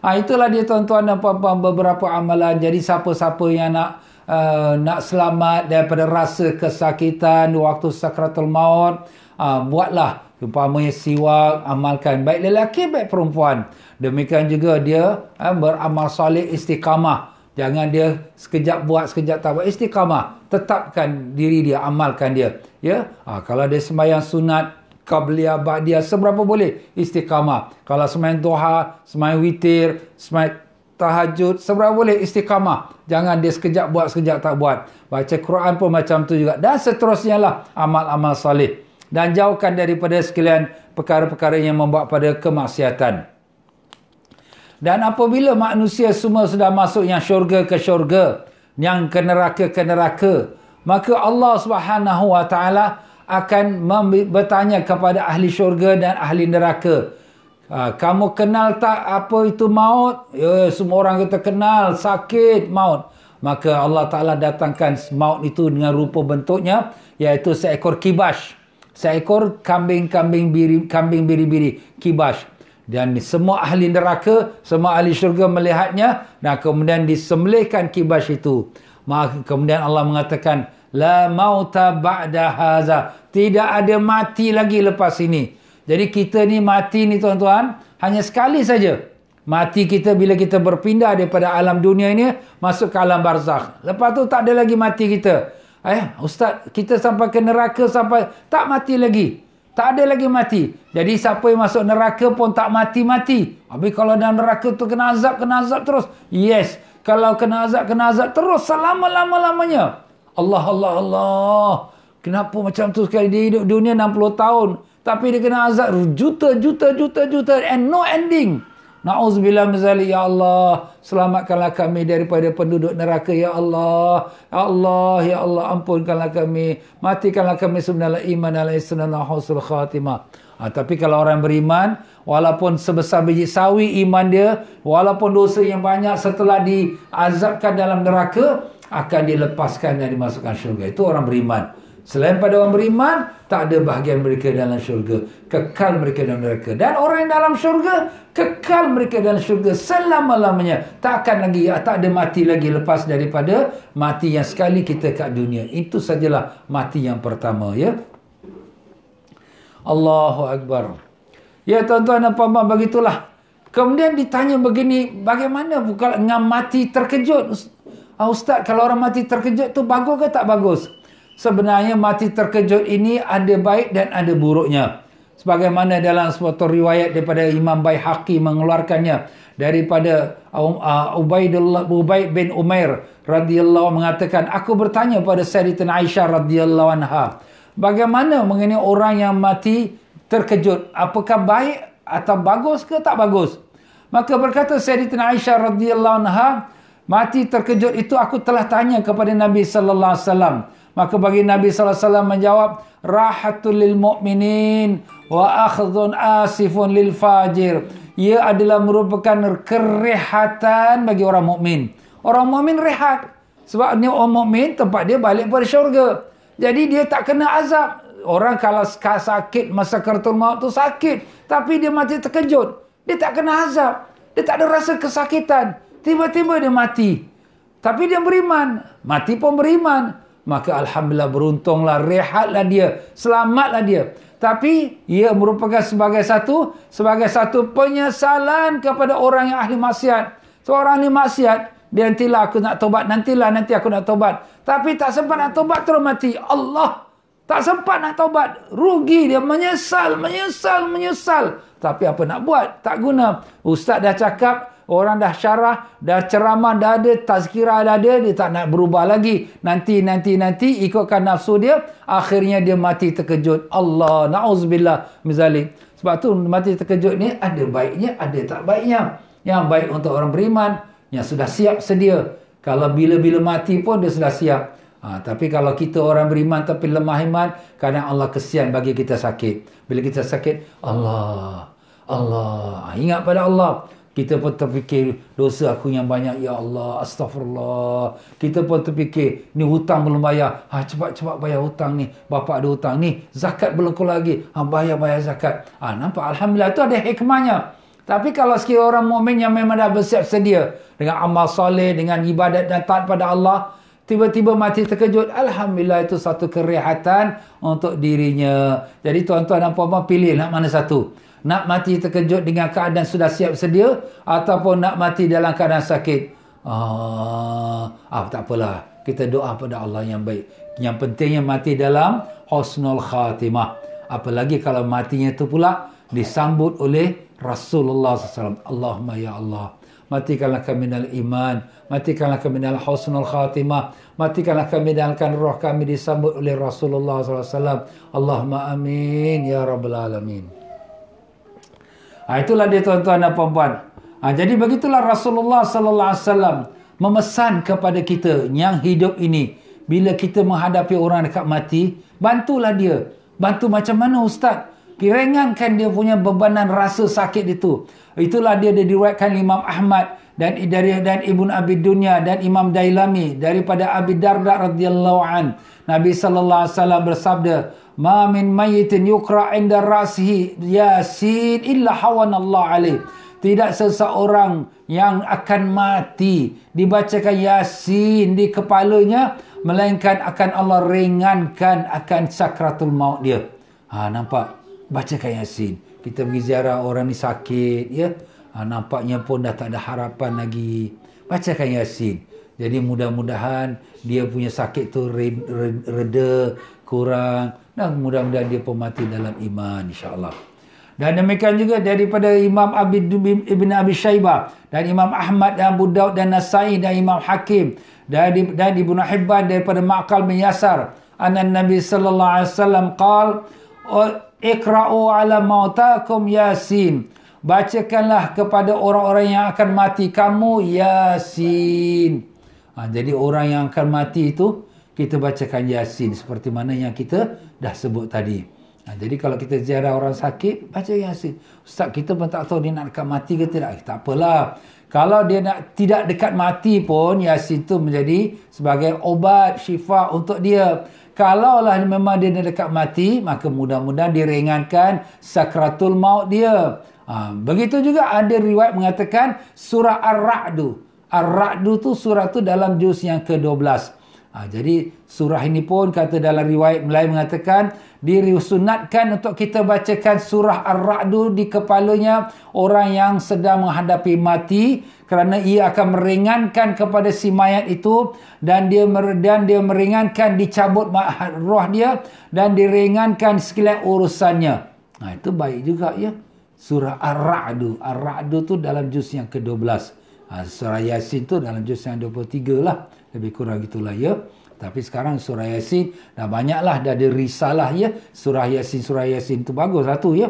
Ha, itulah dia tuan-tuan dan puan-puan beberapa amalan. Jadi siapa-siapa yang nak uh, nak selamat daripada rasa kesakitan waktu sakratul maut. Uh, buatlah Umpamanya siwak, amalkan. Baik lelaki, baik perempuan. Demikian juga dia ha, beramal salih istiqamah. Jangan dia sekejap buat, sekejap tak buat. Istiqamah. Tetapkan diri dia, amalkan dia. Ya, ha, Kalau dia sembahyang sunat, qabliyah, ba'diyah, seberapa boleh istiqamah. Kalau sembahyang doha, sembahyang witir, sembahyang tahajud, seberapa boleh istiqamah. Jangan dia sekejap buat, sekejap tak buat. Baca Quran pun macam tu juga. Dan seterusnya lah amal-amal salih dan jauhkan daripada sekalian perkara-perkara yang membawa pada kemaksiatan. Dan apabila manusia semua sudah masuk yang syurga ke syurga, yang ke neraka ke neraka, maka Allah Subhanahu Wa Taala akan bertanya kepada ahli syurga dan ahli neraka. Ah, kamu kenal tak apa itu maut? Ya, semua orang kata kenal, sakit maut. Maka Allah Ta'ala datangkan maut itu dengan rupa bentuknya, iaitu seekor kibas seekor kambing-kambing biri kambing biri-biri kibas dan semua ahli neraka semua ahli syurga melihatnya dan kemudian disembelihkan kibas itu maka kemudian Allah mengatakan la mauta ba'da haza tidak ada mati lagi lepas ini jadi kita ni mati ni tuan-tuan hanya sekali saja mati kita bila kita berpindah daripada alam dunia ini masuk ke alam barzakh lepas tu tak ada lagi mati kita Eh, ustaz, kita sampai ke neraka sampai tak mati lagi. Tak ada lagi mati. Jadi siapa yang masuk neraka pun tak mati-mati. Habis kalau dalam neraka tu kena azab, kena azab terus. Yes. Kalau kena azab, kena azab terus selama-lama-lamanya. Allah, Allah, Allah. Kenapa macam tu sekali dia hidup dunia 60 tahun. Tapi dia kena azab juta, juta, juta, juta. And no ending. Na'uzubillah mizali, Ya Allah. Selamatkanlah kami daripada penduduk neraka, Ya Allah. Ya Allah, Ya Allah, ampunkanlah kami. Matikanlah kami sebenarnya iman ala isnana husul khatimah. Ha, tapi kalau orang beriman, walaupun sebesar biji sawi iman dia, walaupun dosa yang banyak setelah diazabkan dalam neraka, akan dilepaskan dan dimasukkan syurga. Itu orang beriman. Selain pada orang beriman, tak ada bahagian mereka dalam syurga. Kekal mereka dalam mereka Dan orang yang dalam syurga, kekal mereka dalam syurga selama-lamanya. Tak akan lagi, tak ada mati lagi lepas daripada mati yang sekali kita kat dunia. Itu sajalah mati yang pertama, ya. Allahu Akbar. Ya tuan-tuan dan puan-puan, begitulah. Kemudian ditanya begini, bagaimana bukan dengan mati terkejut? Ah, ustaz, kalau orang mati terkejut tu bagus ke tak bagus? Sebenarnya mati terkejut ini ada baik dan ada buruknya. Sebagaimana dalam suatu riwayat daripada Imam Baihaki mengeluarkannya daripada Ubaidullah Ubaid bin Umair radhiyallahu mengatakan aku bertanya pada Sayyidatina Aisyah radhiyallahu anha bagaimana mengenai orang yang mati terkejut apakah baik atau bagus ke tak bagus maka berkata Sayyidatina Aisyah radhiyallahu anha mati terkejut itu aku telah tanya kepada Nabi sallallahu alaihi wasallam Maka bagi Nabi sallallahu alaihi wasallam menjawab rahatul lil mukminin wa akhdhun asifun lil fajir. Ia adalah merupakan kerehatan bagi orang mukmin. Orang mukmin rehat sebab ni orang mukmin tempat dia balik pada syurga. Jadi dia tak kena azab. Orang kalau sakit masa kertul maut tu sakit. Tapi dia mati terkejut. Dia tak kena azab. Dia tak ada rasa kesakitan. Tiba-tiba dia mati. Tapi dia beriman. Mati pun beriman maka alhamdulillah beruntunglah rehatlah dia selamatlah dia tapi ia merupakan sebagai satu sebagai satu penyesalan kepada orang yang ahli maksiat seorang ahli maksiat dia nantilah aku nak tobat nantilah nanti aku nak tobat tapi tak sempat nak tobat terus mati Allah tak sempat nak tobat, Rugi dia. Menyesal, menyesal, menyesal. Tapi apa nak buat? Tak guna. Ustaz dah cakap, orang dah syarah, dah ceramah, dah ada tazkirah dah ada, dia tak nak berubah lagi. Nanti, nanti, nanti ikutkan nafsu dia, akhirnya dia mati terkejut. Allah, na'uzubillah, mizalim. Sebab tu mati terkejut ni ada baiknya, ada tak baiknya. Yang baik untuk orang beriman, yang sudah siap sedia. Kalau bila-bila mati pun dia sudah siap. Ha, tapi kalau kita orang beriman tapi lemah iman, kadang Allah kesian bagi kita sakit. Bila kita sakit, Allah, Allah. Ha, ingat pada Allah. Kita pun terfikir dosa aku yang banyak. Ya Allah, astagfirullah. Kita pun terfikir ni hutang belum bayar. Ha, cepat-cepat bayar hutang ni. Bapak ada hutang ni. Zakat belum keluar lagi. Ha, bayar-bayar zakat. Ha, nampak? Alhamdulillah tu ada hikmahnya. Tapi kalau sekiranya orang mukmin yang memang dah bersiap sedia dengan amal soleh, dengan ibadat dan taat pada Allah, tiba-tiba mati terkejut. Alhamdulillah itu satu kerehatan untuk dirinya. Jadi tuan-tuan dan puan-puan pilih nak mana satu. Nak mati terkejut dengan keadaan sudah siap sedia ataupun nak mati dalam keadaan sakit. Ah, ah tak apalah. Kita doa pada Allah yang baik. Yang pentingnya mati dalam husnul khatimah. Apalagi kalau matinya itu pula disambut oleh Rasulullah SAW. Allahumma ya Allah. Matikanlah kami dalam iman. Matikanlah kami dalam husnul khatimah. Matikanlah kami dalam kan roh kami disambut oleh Rasulullah SAW. Allahumma amin ya Rabbul Alamin. Ha, itulah dia tuan-tuan dan puan-puan. Ha, jadi begitulah Rasulullah sallallahu alaihi wasallam memesan kepada kita yang hidup ini bila kita menghadapi orang dekat mati, bantulah dia. Bantu macam mana ustaz? Kirengankan dia punya bebanan rasa sakit itu. Itulah dia dia diriwayatkan Imam Ahmad dan dari dan Ibnu Abi Dunya dan Imam Dailami daripada Abi Darda radhiyallahu an. Nabi sallallahu alaihi wasallam bersabda, ma min mayyitin yukra inda rasihi yasin illa hawana Allah alaih tidak seseorang yang akan mati dibacakan yasin di kepalanya melainkan akan Allah ringankan akan sakratul maut dia ha nampak bacakan yasin kita pergi ziarah orang ni sakit ya ha, nampaknya pun dah tak ada harapan lagi bacakan yasin jadi mudah-mudahan dia punya sakit tu reda kurang dan mudah-mudahan dia pun mati dalam iman insyaAllah. Dan demikian juga daripada Imam Abid Ibn Abi Shaibah. Dan Imam Ahmad dan Abu Daud dan Nasai dan Imam Hakim. Dari, dan Ibn Hibban daripada Ma'kal bin Yasar. Anan Nabi Sallallahu Alaihi Wasallam kal. Ikra'u ala mautakum yasin. Bacakanlah kepada orang-orang yang akan mati kamu yasin. Ha, jadi orang yang akan mati itu kita bacakan Yasin seperti mana yang kita dah sebut tadi. Ha, jadi kalau kita ziarah orang sakit, baca Yasin. Ustaz, kita pun tak tahu dia nak dekat mati ke tidak. Eh, tak apalah. Kalau dia nak tidak dekat mati pun, Yasin tu menjadi sebagai obat, syifa untuk dia. Kalau Kalaulah memang dia nak dekat mati, maka mudah-mudahan diringankan sakratul maut dia. Ha, begitu juga ada riwayat mengatakan surah Ar-Ra'du. Ar-Ra'du tu surah tu dalam juz yang ke-12. Ha, jadi surah ini pun kata dalam riwayat Melayu mengatakan disunatkan untuk kita bacakan surah Ar-Ra'du di kepalanya orang yang sedang menghadapi mati kerana ia akan meringankan kepada si mayat itu dan dia meredam dia meringankan dicabut roh dia dan diringankan sekalian urusannya. Ha, itu baik juga ya. Surah Ar-Ra'du. Ar-Ra'du tu dalam juz yang ke-12. Ha, surah Yasin tu dalam juz yang 23 lah lebih kurang gitulah ya tapi sekarang surah yasin dah banyaklah dah ada risalah ya surah yasin surah yasin tu bagus satu, lah ya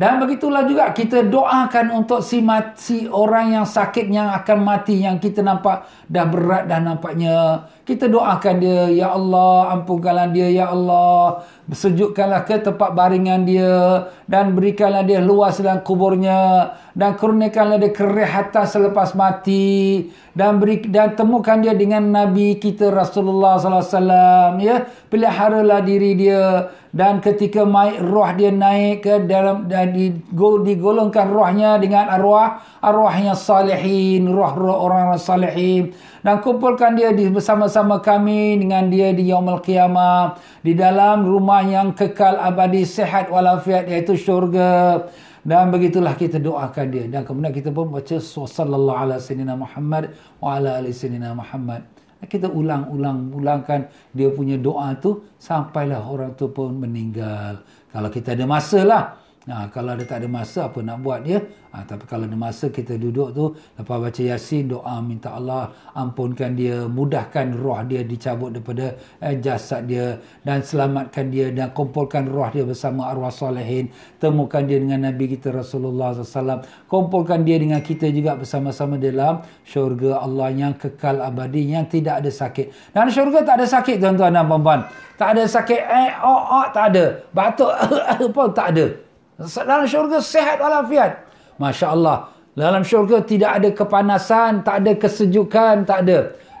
dan begitulah juga kita doakan untuk si mati orang yang sakit yang akan mati yang kita nampak dah berat dah nampaknya. Kita doakan dia, Ya Allah ampunkanlah dia, Ya Allah sejukkanlah ke tempat baringan dia dan berikanlah dia luas dalam kuburnya dan kurniakanlah dia kerehatan selepas mati dan beri, dan temukan dia dengan nabi kita Rasulullah sallallahu alaihi wasallam ya peliharalah diri dia dan ketika mai roh dia naik ke dalam dan digolongkan rohnya dengan arwah arwahnya salihin roh-roh orang-orang salihin dan kumpulkan dia di bersama-sama kami dengan dia di yaumul qiyamah di dalam rumah yang kekal abadi sehat walafiat iaitu syurga dan begitulah kita doakan dia dan kemudian kita pun baca sallallahu alaihi sayyidina Muhammad wa ala ali sayyidina Muhammad kita ulang-ulang ulangkan dia punya doa tu sampailah orang tu pun meninggal kalau kita ada masalah. Ha, kalau ada tak ada masa apa nak buat ya. Ha, tapi kalau ada masa kita duduk tu lepas baca Yasin doa minta Allah ampunkan dia, mudahkan roh dia dicabut daripada eh, jasad dia dan selamatkan dia dan kumpulkan roh dia bersama arwah solehin, temukan dia dengan Nabi kita Rasulullah SAW kumpulkan dia dengan kita juga bersama-sama dalam syurga Allah yang kekal abadi yang tidak ada sakit. Dan syurga tak ada sakit tuan-tuan dan puan-puan. Tak ada sakit eh oh, oh, tak ada. Batuk pun tak ada. Dalam syurga sehat walafiat. Masya Allah. Dalam syurga tidak ada kepanasan, tak ada kesejukan, tak ada.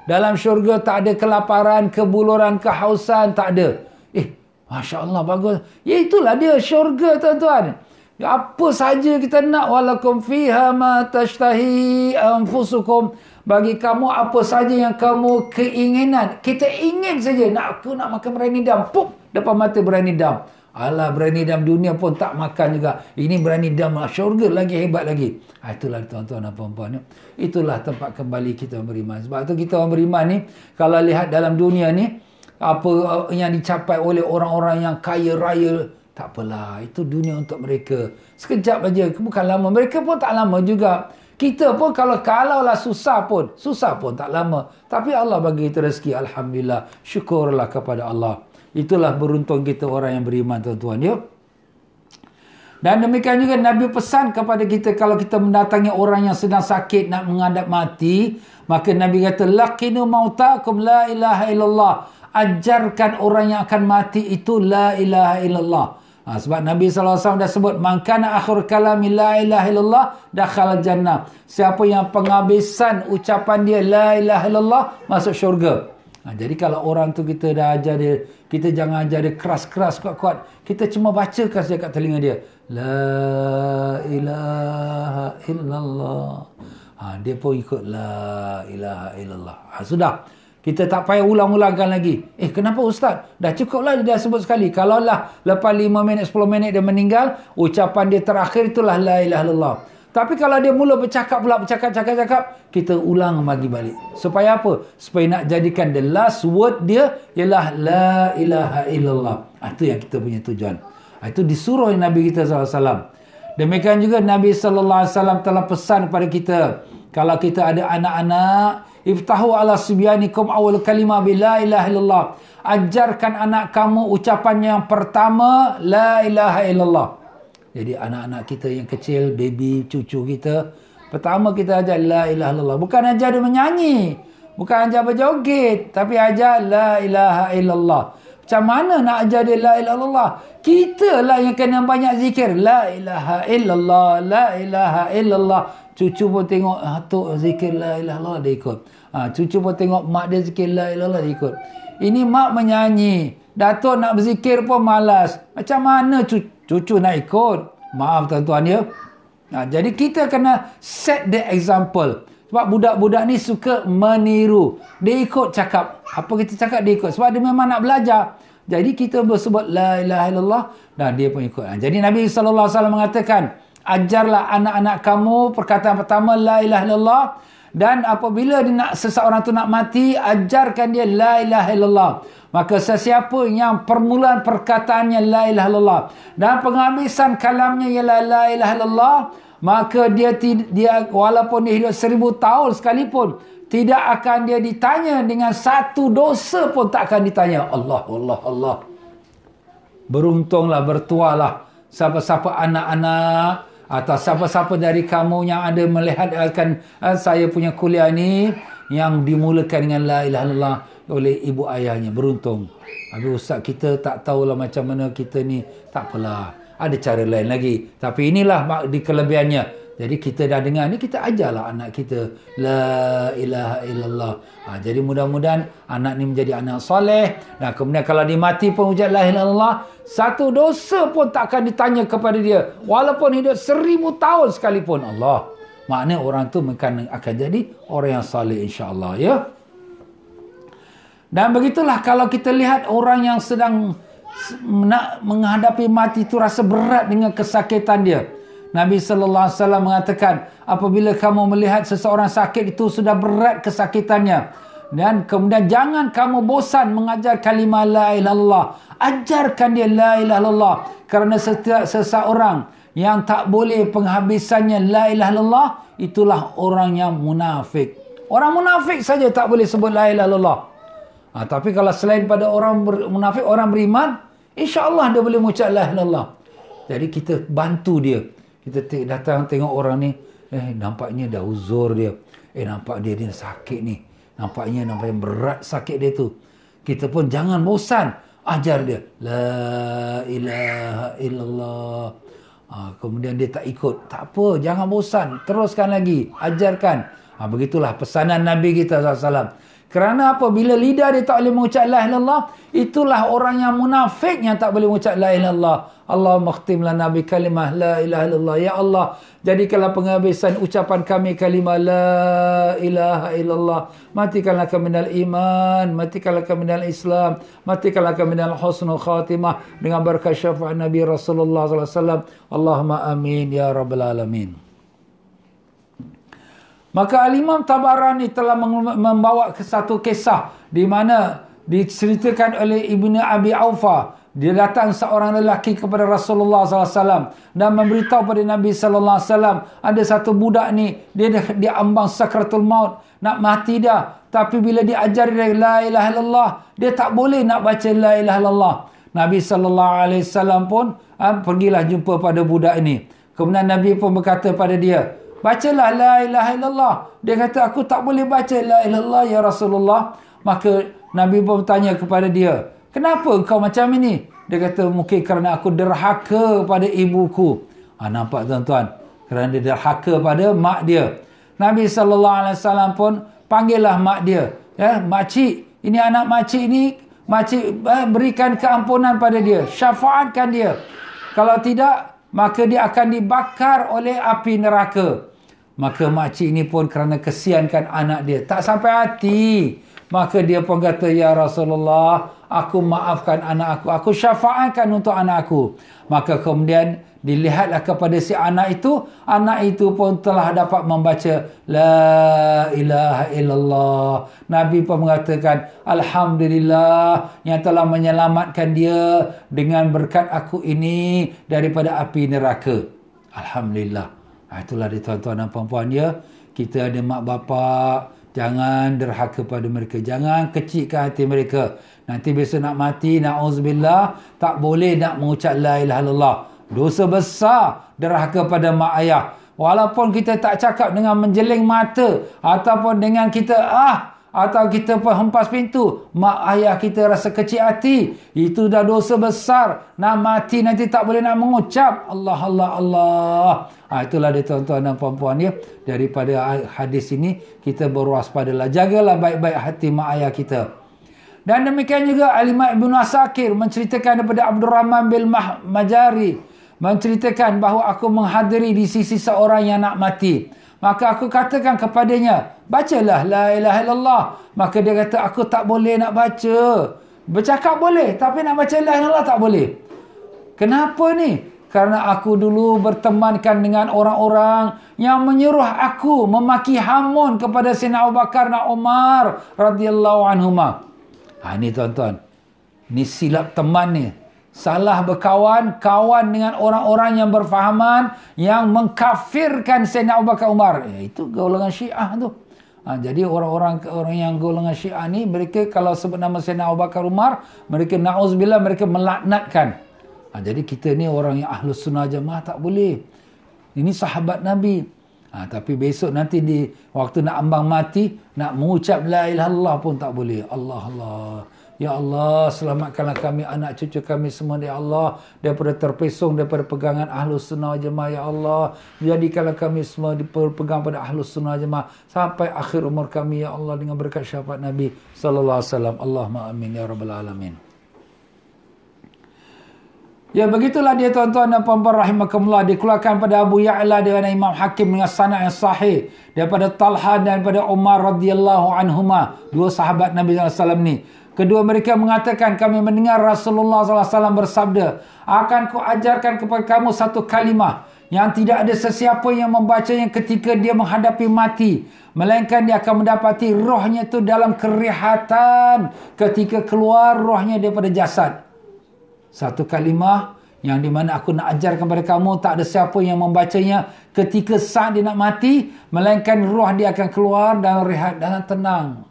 Dalam syurga tak ada kelaparan, kebuluran, kehausan, tak ada. Eh, Masya Allah bagus. Ya itulah dia syurga tuan-tuan. Apa saja kita nak walakum fiha ma tashtahi anfusukum bagi kamu apa saja yang kamu keinginan kita ingin saja nak aku nak makan berani dam pup depan mata berani dam Allah berani dalam dunia pun tak makan juga. Ini berani dalam syurga lagi hebat lagi. Ah, itulah tuan-tuan dan puan-puan. Itulah tempat kembali kita beriman. Sebab tu kita orang beriman ni, kalau lihat dalam dunia ni, apa uh, yang dicapai oleh orang-orang yang kaya raya, tak apalah. Itu dunia untuk mereka. Sekejap aja, bukan lama. Mereka pun tak lama juga. Kita pun kalau kalaulah susah pun, susah pun tak lama. Tapi Allah bagi kita rezeki. Alhamdulillah. Syukurlah kepada Allah. Itulah beruntung kita orang yang beriman tuan-tuan. Yuk. Dan demikian juga Nabi pesan kepada kita kalau kita mendatangi orang yang sedang sakit nak menghadap mati, maka Nabi kata laqinu mautakum la ilaha illallah. Ajarkan orang yang akan mati itu la ilaha illallah. Ha, sebab Nabi SAW dah sebut mangkana akhir kalam la ilaha illallah dakhal jannah. Siapa yang penghabisan ucapan dia la ilaha illallah masuk syurga. Ha, jadi kalau orang tu kita dah ajar dia, kita jangan ajar dia keras-keras kuat-kuat. Kita cuma bacakan saja kat telinga dia. La ilaha illallah. Ha, dia pun ikut la ilaha illallah. Ha, sudah. Kita tak payah ulang-ulangkan lagi. Eh, kenapa Ustaz? Dah cukuplah dia dah sebut sekali. Kalau lah lepas 5 minit, 10 minit dia meninggal, ucapan dia terakhir itulah la ilaha illallah. Tapi kalau dia mula bercakap pula, bercakap, cakap, cakap, kita ulang bagi balik. Supaya apa? Supaya nak jadikan the last word dia ialah La ilaha illallah. Itu ah, yang kita punya tujuan. Ah, itu disuruh Nabi kita SAW. Demikian juga Nabi SAW telah pesan kepada kita. Kalau kita ada anak-anak, Iftahu ala subyanikum awal kalimah bila ilaha illallah. Ajarkan anak kamu ucapan yang pertama, La ilaha illallah. Jadi anak-anak kita yang kecil, baby, cucu kita. Pertama kita ajar la ilaha illallah. Bukan ajar dia menyanyi. Bukan ajar berjoget. Tapi ajar la ilaha illallah. Macam mana nak ajar dia la ilaha illallah? Kitalah yang kena banyak zikir. La ilaha illallah. La ilaha illallah. Cucu pun tengok atuk ah, zikir la ilaha illallah dia ikut. Ha, cucu pun tengok mak dia zikir la ilaha illallah dia ikut. Ini mak menyanyi. Datuk nak berzikir pun malas. Macam mana cucu nak ikut? Maaf tuan-tuan ya. Nah, ha, jadi kita kena set the example. Sebab budak-budak ni suka meniru. Dia ikut cakap. Apa kita cakap dia ikut. Sebab dia memang nak belajar. Jadi kita bersebut la ilaha illallah dan dia pun ikut. Ha, jadi Nabi saw mengatakan, ajarlah anak-anak kamu perkataan pertama la ilaha illallah dan apabila dia nak seseorang tu nak mati, ajarkan dia la ilaha illallah. Maka sesiapa yang permulaan perkataannya la ilaha illallah dan penghabisan kalamnya ialah la ilaha illallah, maka dia dia walaupun dia hidup seribu tahun sekalipun tidak akan dia ditanya dengan satu dosa pun tak akan ditanya. Allah Allah Allah. Beruntunglah bertualah siapa-siapa anak-anak atau siapa-siapa dari kamu yang ada melihat akan ah, saya punya kuliah ini yang dimulakan dengan la ilaha illallah oleh ibu ayahnya beruntung tapi ustaz kita tak tahulah macam mana kita ni tak apalah ada cara lain lagi tapi inilah di kelebihannya jadi kita dah dengar ni kita ajarlah anak kita la ilaha illallah. Ha, jadi mudah-mudahan anak ni menjadi anak soleh dan kemudian kalau dia mati pun ujar la ilaha illallah satu dosa pun tak akan ditanya kepada dia walaupun hidup seribu tahun sekalipun Allah. Maknanya orang tu akan jadi orang yang saleh insya-Allah ya. Dan begitulah kalau kita lihat orang yang sedang nak menghadapi mati itu rasa berat dengan kesakitan dia. Nabi sallallahu alaihi wasallam mengatakan, apabila kamu melihat seseorang sakit itu sudah berat kesakitannya, dan kemudian jangan kamu bosan mengajar kalimah la ilallah, Ajarkan dia la ilallah illallah. Kerana setiap seseorang yang tak boleh penghabisannya la ilaha illallah itulah orang yang munafik. Orang munafik saja tak boleh sebut la ilaha illallah. Ha, tapi kalau selain pada orang munafik orang beriman, insya-Allah dia boleh mengucap la ilaha illallah. Jadi kita bantu dia. Kita datang tengok orang ni, eh nampaknya dah uzur dia. Eh nampak dia ni sakit ni. Nampaknya nampaknya berat sakit dia tu. Kita pun jangan bosan ajar dia la ilaha illallah. Ha, kemudian dia tak ikut. Tak apa, jangan bosan. Teruskan lagi. Ajarkan. Ha, begitulah pesanan Nabi kita SAW. Kerana apa? Bila lidah dia tak boleh mengucap la ilallah, itulah orang yang munafik yang tak boleh mengucap la ilallah. Allah khtim lana bi kalimah la ilaha illallah. Ya Allah, jadikanlah penghabisan ucapan kami kalimah la ilaha illallah. Matikanlah kami dal iman, matikanlah kami dal Islam, matikanlah kami dal husnul khatimah dengan berkah syafaat Nabi Rasulullah sallallahu alaihi wasallam. Allahumma amin ya rabbal alamin. Maka Al-Imam Tabarani telah membawa ke satu kisah di mana diceritakan oleh Ibnu Abi Aufa dia datang seorang lelaki kepada Rasulullah sallallahu alaihi wasallam dan memberitahu kepada Nabi sallallahu alaihi wasallam ada satu budak ni dia diambang sakratul maut nak mati dah tapi bila diajar dia la ilaha illallah dia tak boleh nak baca la ilaha illallah Nabi sallallahu alaihi wasallam pun ha, pergilah jumpa pada budak ini kemudian Nabi pun berkata pada dia Bacalah la ilaha illallah. Dia kata aku tak boleh baca la ilallah ya Rasulullah. Maka Nabi pun bertanya kepada dia. Kenapa kau macam ini? Dia kata mungkin kerana aku derhaka pada ibuku. Ha, nampak tuan-tuan. Kerana dia derhaka pada mak dia. Nabi SAW pun panggillah mak dia. Ya, makcik. Ini anak makcik ini. Makcik eh, berikan keampunan pada dia. Syafaatkan dia. Kalau tidak, maka dia akan dibakar oleh api neraka. Maka makcik ini pun kerana kesiankan anak dia. Tak sampai hati. Maka dia pun kata, Ya Rasulullah, aku maafkan anak aku. Aku syafaatkan untuk anak aku. Maka kemudian dilihatlah kepada si anak itu. Anak itu pun telah dapat membaca, La ilaha illallah. Nabi pun mengatakan, Alhamdulillah yang telah menyelamatkan dia dengan berkat aku ini daripada api neraka. Alhamdulillah. Ah, itulah dia tuan-tuan dan puan-puan ya. Kita ada mak bapak, jangan derhaka pada mereka. Jangan kecikkan hati mereka. Nanti besok nak mati, na'uzubillah, tak boleh nak mengucap la ilaha illallah. Dosa besar derhaka pada mak ayah. Walaupun kita tak cakap dengan menjeling mata ataupun dengan kita ah atau kita hempas pintu. Mak ayah kita rasa kecil hati. Itu dah dosa besar. Nak mati nanti tak boleh nak mengucap. Allah, Allah, Allah. Ha, itulah dia tuan-tuan dan puan-puan ya. Daripada ha- hadis ini, kita berwaspadalah. Jagalah baik-baik hati mak ayah kita. Dan demikian juga Alimah Ibn Asakir menceritakan daripada Abdul Rahman bin Mah Majari. Menceritakan bahawa aku menghadiri di sisi seorang yang nak mati. Maka aku katakan kepadanya, bacalah la ilaha illallah. Maka dia kata, aku tak boleh nak baca. Bercakap boleh, tapi nak baca la ilaha tak boleh. Kenapa ni? Karena aku dulu bertemankan dengan orang-orang yang menyuruh aku memaki hamun kepada Sina Abu Bakar dan Umar radhiyallahu anhuma. Ha ni tuan-tuan. Ni silap teman ni. Salah berkawan, kawan dengan orang-orang yang berfahaman, yang mengkafirkan Sayyidina Abu Bakar Umar. Ya, itu golongan syiah tu. Ha, jadi orang-orang orang yang golongan syiah ni, mereka kalau sebut nama Sayyidina Abu Bakar Umar, mereka na'uzbillah, mereka melaknatkan. Ha, jadi kita ni orang yang ahlus sunnah jamaah tak boleh. Ini sahabat Nabi. Ha, tapi besok nanti di waktu nak ambang mati, nak mengucap la ilaha Allah pun tak boleh. Allah Allah. Ya Allah, selamatkanlah kami, anak cucu kami semua, Ya Allah, daripada terpesong daripada pegangan ahlu Sunnah Jemaah, Ya Allah. Jadikanlah kami semua dipegang pada ahlu Sunnah Jemaah sampai akhir umur kami, Ya Allah, dengan berkat syafaat Nabi Sallallahu Alaihi Wasallam. Allahumma amin, Ya Rabbal Alamin. Ya begitulah dia tuan-tuan dan puan-puan rahimakumullah dikeluarkan pada Abu Ya'la dengan Imam Hakim dengan sanad yang sahih daripada Talha dan daripada Umar radhiyallahu anhumah dua sahabat Nabi sallallahu alaihi ni Kedua mereka mengatakan kami mendengar Rasulullah Sallallahu Alaihi Wasallam bersabda akan ku ajarkan kepada kamu satu kalimah yang tidak ada sesiapa yang membacanya ketika dia menghadapi mati melainkan dia akan mendapati rohnya itu dalam kerihatan ketika keluar rohnya daripada jasad. Satu kalimah yang di mana aku nak ajar kepada kamu tak ada siapa yang membacanya ketika saat dia nak mati melainkan roh dia akan keluar dalam rehat dan tenang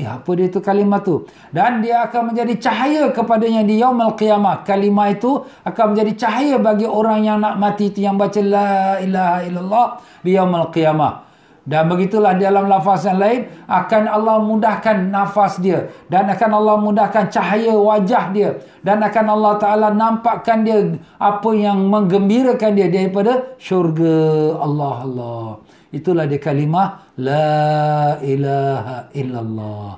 Eh, apa dia tu kalimah tu? Dan dia akan menjadi cahaya kepadanya di yaumil qiyamah. Kalimah itu akan menjadi cahaya bagi orang yang nak mati itu yang baca la ilaha illallah di yaumil qiyamah. Dan begitulah dalam lafaz yang lain akan Allah mudahkan nafas dia dan akan Allah mudahkan cahaya wajah dia dan akan Allah Taala nampakkan dia apa yang menggembirakan dia daripada syurga Allah Allah. Itulah dia kalimah La ilaha illallah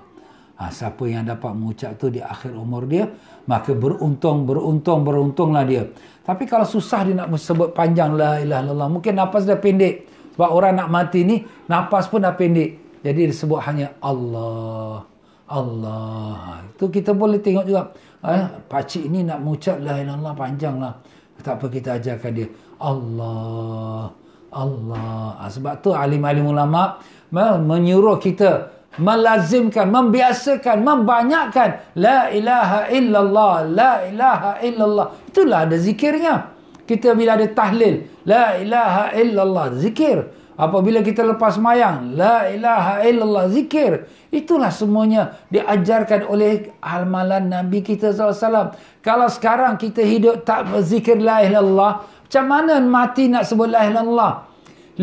ha, Siapa yang dapat mengucap tu di akhir umur dia Maka beruntung, beruntung, beruntunglah dia Tapi kalau susah dia nak sebut panjang La ilaha illallah Mungkin nafas dia pendek Sebab orang nak mati ni Nafas pun dah pendek Jadi dia sebut hanya Allah Allah Itu kita boleh tengok juga eh, ha, Pakcik ni nak mengucap La ilaha illallah panjang lah Tak apa kita ajarkan dia Allah Allah. Ah, sebab tu alim-alim ulama menyuruh kita melazimkan, membiasakan, membanyakkan la ilaha illallah, la ilaha illallah. Itulah ada zikirnya. Kita bila ada tahlil, la ilaha illallah, zikir. Apabila kita lepas mayang, la ilaha illallah, zikir. Itulah semuanya diajarkan oleh amalan Nabi kita SAW. Kalau sekarang kita hidup tak berzikir la ilallah, macam mana mati nak sebut la ilaha illallah?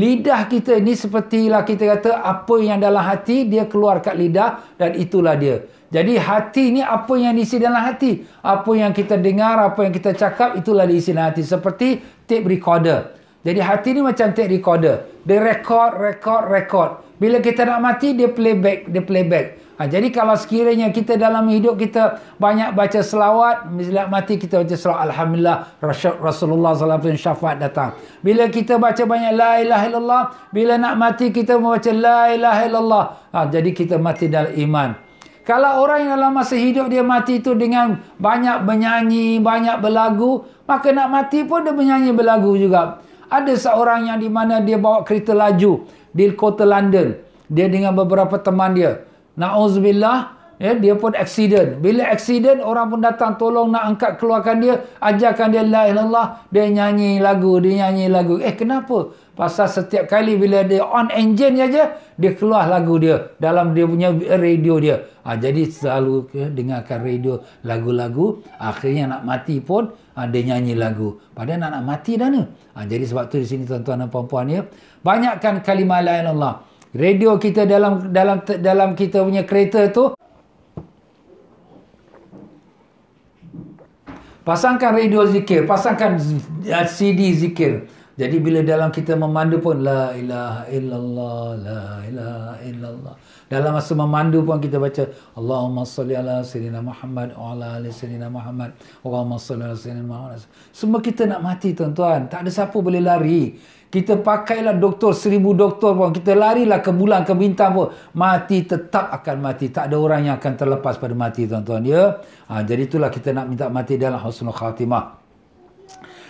Lidah kita ni sepertilah kita kata apa yang dalam hati dia keluar kat lidah dan itulah dia. Jadi hati ini apa yang diisi dalam hati? Apa yang kita dengar, apa yang kita cakap itulah diisi dalam hati. Seperti tape recorder. Jadi hati ini macam tape recorder. Dia record, record, record. Bila kita nak mati, dia playback, dia playback. Ha, jadi kalau sekiranya kita dalam hidup kita banyak baca selawat, bila mati kita baca selawat, Alhamdulillah Rasul Rasulullah SAW syafat datang. Bila kita baca banyak La ilaha illallah, bila nak mati kita membaca La ilaha illallah. Ha, jadi kita mati dalam iman. Kalau orang yang dalam masa hidup dia mati itu dengan banyak menyanyi, banyak berlagu, maka nak mati pun dia menyanyi berlagu juga. Ada seorang yang di mana dia bawa kereta laju di kota London. Dia dengan beberapa teman dia. Na'uzubillah. Ya, dia pun accident. Bila accident, orang pun datang tolong nak angkat keluarkan dia. Ajarkan dia la Allah. Dia nyanyi lagu, dia nyanyi lagu. Eh, kenapa? Pasal setiap kali bila dia on engine aja, dia keluar lagu dia dalam dia punya radio dia. Ha, jadi selalu ya, dengarkan radio lagu-lagu. Akhirnya nak mati pun, ha, dia nyanyi lagu. Padahal nak, nak mati dah ni. Ha, jadi sebab tu di sini tuan-tuan dan puan-puan ya. Banyakkan kalimah la Allah radio kita dalam dalam dalam kita punya kereta tu pasangkan radio zikir pasangkan ya, CD zikir jadi bila dalam kita memandu pun la ilaha illallah la ilaha illallah dalam masa memandu pun kita baca Allahumma salli ala sayyidina Muhammad wa ala ali sayyidina Muhammad Allahumma salli ala sayyidina Muhammad semua kita nak mati tuan-tuan tak ada siapa boleh lari kita pakailah doktor, seribu doktor pun. Kita larilah ke bulan, ke bintang pun. Mati tetap akan mati. Tak ada orang yang akan terlepas pada mati, tuan-tuan. Ya? Ha, jadi itulah kita nak minta mati dalam husnul khatimah.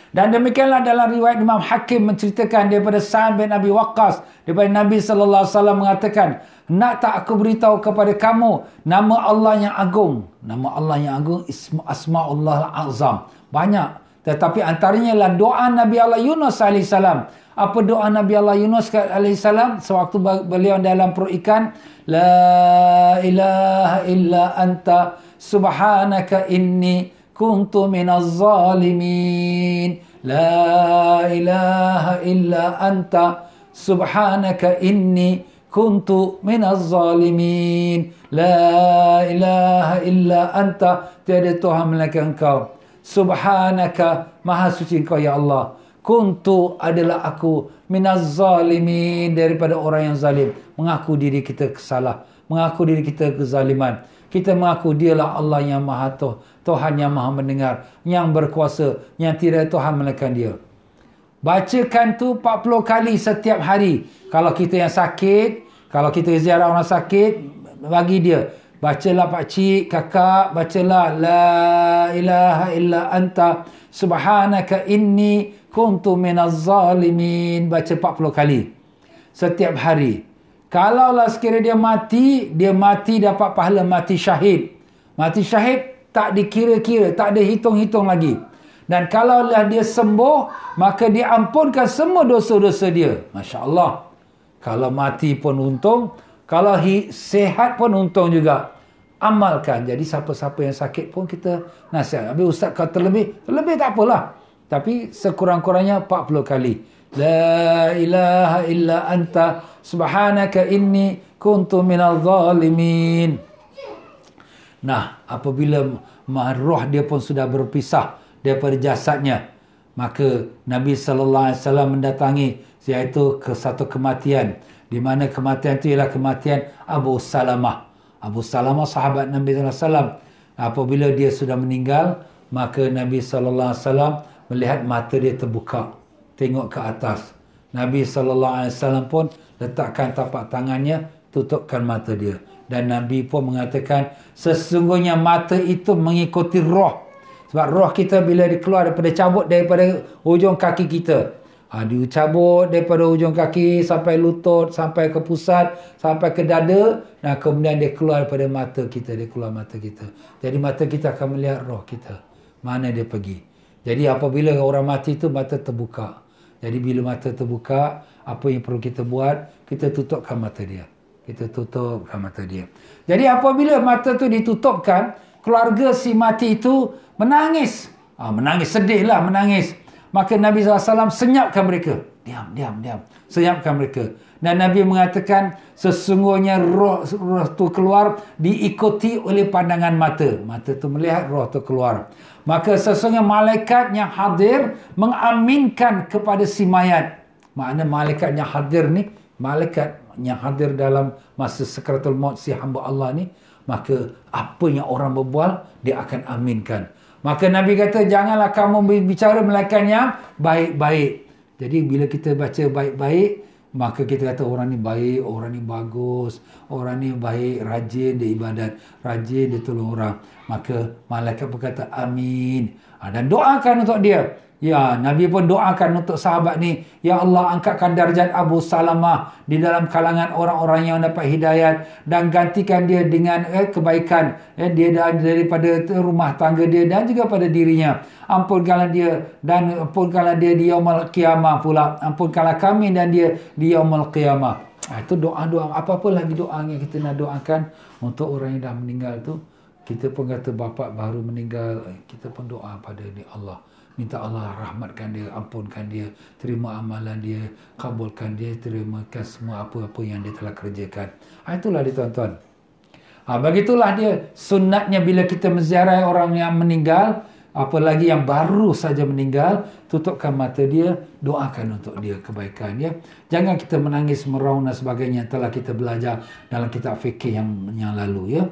Dan demikianlah dalam riwayat Imam Hakim menceritakan daripada Sa'ad bin Abi Waqqas. Daripada Nabi Alaihi Wasallam mengatakan, Nak tak aku beritahu kepada kamu nama Allah yang agung. Nama Allah yang agung, Asma'ullah Azam. Banyak. Tetapi antaranya adalah doa Nabi Allah Yunus AS apa doa Nabi Allah Yunus alaihissalam sewaktu beliau dalam perut ikan la ilaha illa anta subhanaka inni kuntu minaz zalimin la ilaha illa anta subhanaka inni kuntu minaz zalimin la ilaha illa anta tiada tuhan melainkan engkau subhanaka maha suci engkau ya allah kuntu adalah aku minaz zalimin daripada orang yang zalim mengaku diri kita kesalah mengaku diri kita kezaliman kita mengaku dialah Allah yang maha tuh, Tuhan yang maha mendengar yang berkuasa yang tidak Tuhan melainkan dia bacakan tu 40 kali setiap hari kalau kita yang sakit kalau kita ziarah orang sakit bagi dia bacalah pak cik kakak bacalah la ilaha illa anta subhanaka inni kuntu minaz zalimin baca 40 kali setiap hari kalaulah sekiranya dia mati dia mati dapat pahala mati syahid mati syahid tak dikira-kira tak ada hitung-hitung lagi dan kalaulah dia sembuh maka dia ampunkan semua dosa-dosa dia masya-Allah kalau mati pun untung kalau sihat pun untung juga amalkan jadi siapa-siapa yang sakit pun kita nasihat habis ustaz kata lebih lebih tak apalah tapi sekurang-kurangnya 40 kali la ilaha illa anta subhanaka inni kuntu minal zalimin nah apabila maruh dia pun sudah berpisah daripada jasadnya maka nabi sallallahu alaihi wasallam mendatangi iaitu ke satu kematian di mana kematian itu ialah kematian Abu Salamah Abu Salamah sahabat Nabi sallallahu alaihi wasallam apabila dia sudah meninggal maka Nabi sallallahu alaihi wasallam melihat mata dia terbuka tengok ke atas Nabi sallallahu alaihi wasallam pun letakkan tapak tangannya tutupkan mata dia dan Nabi pun mengatakan sesungguhnya mata itu mengikuti roh sebab roh kita bila dikeluar daripada cabut daripada hujung kaki kita ha, cabut daripada hujung kaki sampai lutut sampai ke pusat sampai ke dada dan kemudian dia keluar daripada mata kita dia keluar mata kita jadi mata kita akan melihat roh kita mana dia pergi jadi apabila orang mati tu mata terbuka. Jadi bila mata terbuka, apa yang perlu kita buat? Kita tutupkan mata dia. Kita tutupkan mata dia. Jadi apabila mata tu ditutupkan, keluarga si mati itu menangis. Ha, menangis, sedihlah menangis. Maka Nabi SAW senyapkan mereka diam, diam, diam. Siapkan mereka. Dan Nabi mengatakan, sesungguhnya roh roh itu keluar diikuti oleh pandangan mata. Mata tu melihat roh tu keluar. Maka sesungguhnya malaikat yang hadir mengaminkan kepada si mayat. Makna malaikat yang hadir ni, malaikat yang hadir dalam masa sekretul maut si hamba Allah ni, maka apa yang orang berbual, dia akan aminkan. Maka Nabi kata, janganlah kamu bicara melainkan yang baik-baik. Jadi bila kita baca baik-baik, maka kita kata orang ni baik, orang ni bagus, orang ni baik, rajin dia ibadat, rajin dia tolong orang maka malaikat berkata amin ha, dan doakan untuk dia ya nabi pun doakan untuk sahabat ni ya Allah angkatkan darjat Abu Salamah di dalam kalangan orang-orang yang dapat hidayat dan gantikan dia dengan eh, kebaikan eh, dia daripada rumah tangga dia dan juga pada dirinya Ampun ampunkanlah dia dan ampunkanlah dia di yaumul qiyamah pula Ampun ampunkanlah kami dan dia di yaumul qiyamah Ha, itu doa-doa apa-apa lagi doa yang kita nak doakan untuk orang yang dah meninggal tu kita pun kata bapa baru meninggal, eh, kita pun doa pada ni Allah. Minta Allah rahmatkan dia, ampunkan dia, terima amalan dia, kabulkan dia, terima kasih semua apa-apa yang dia telah kerjakan. Ah, itulah dia tuan-tuan. Ha, begitulah dia sunatnya bila kita menziarahi orang yang meninggal, apalagi yang baru saja meninggal, tutupkan mata dia, doakan untuk dia kebaikan. Ya. Jangan kita menangis, meraun dan sebagainya telah kita belajar dalam kitab fikir yang, yang lalu. Ya.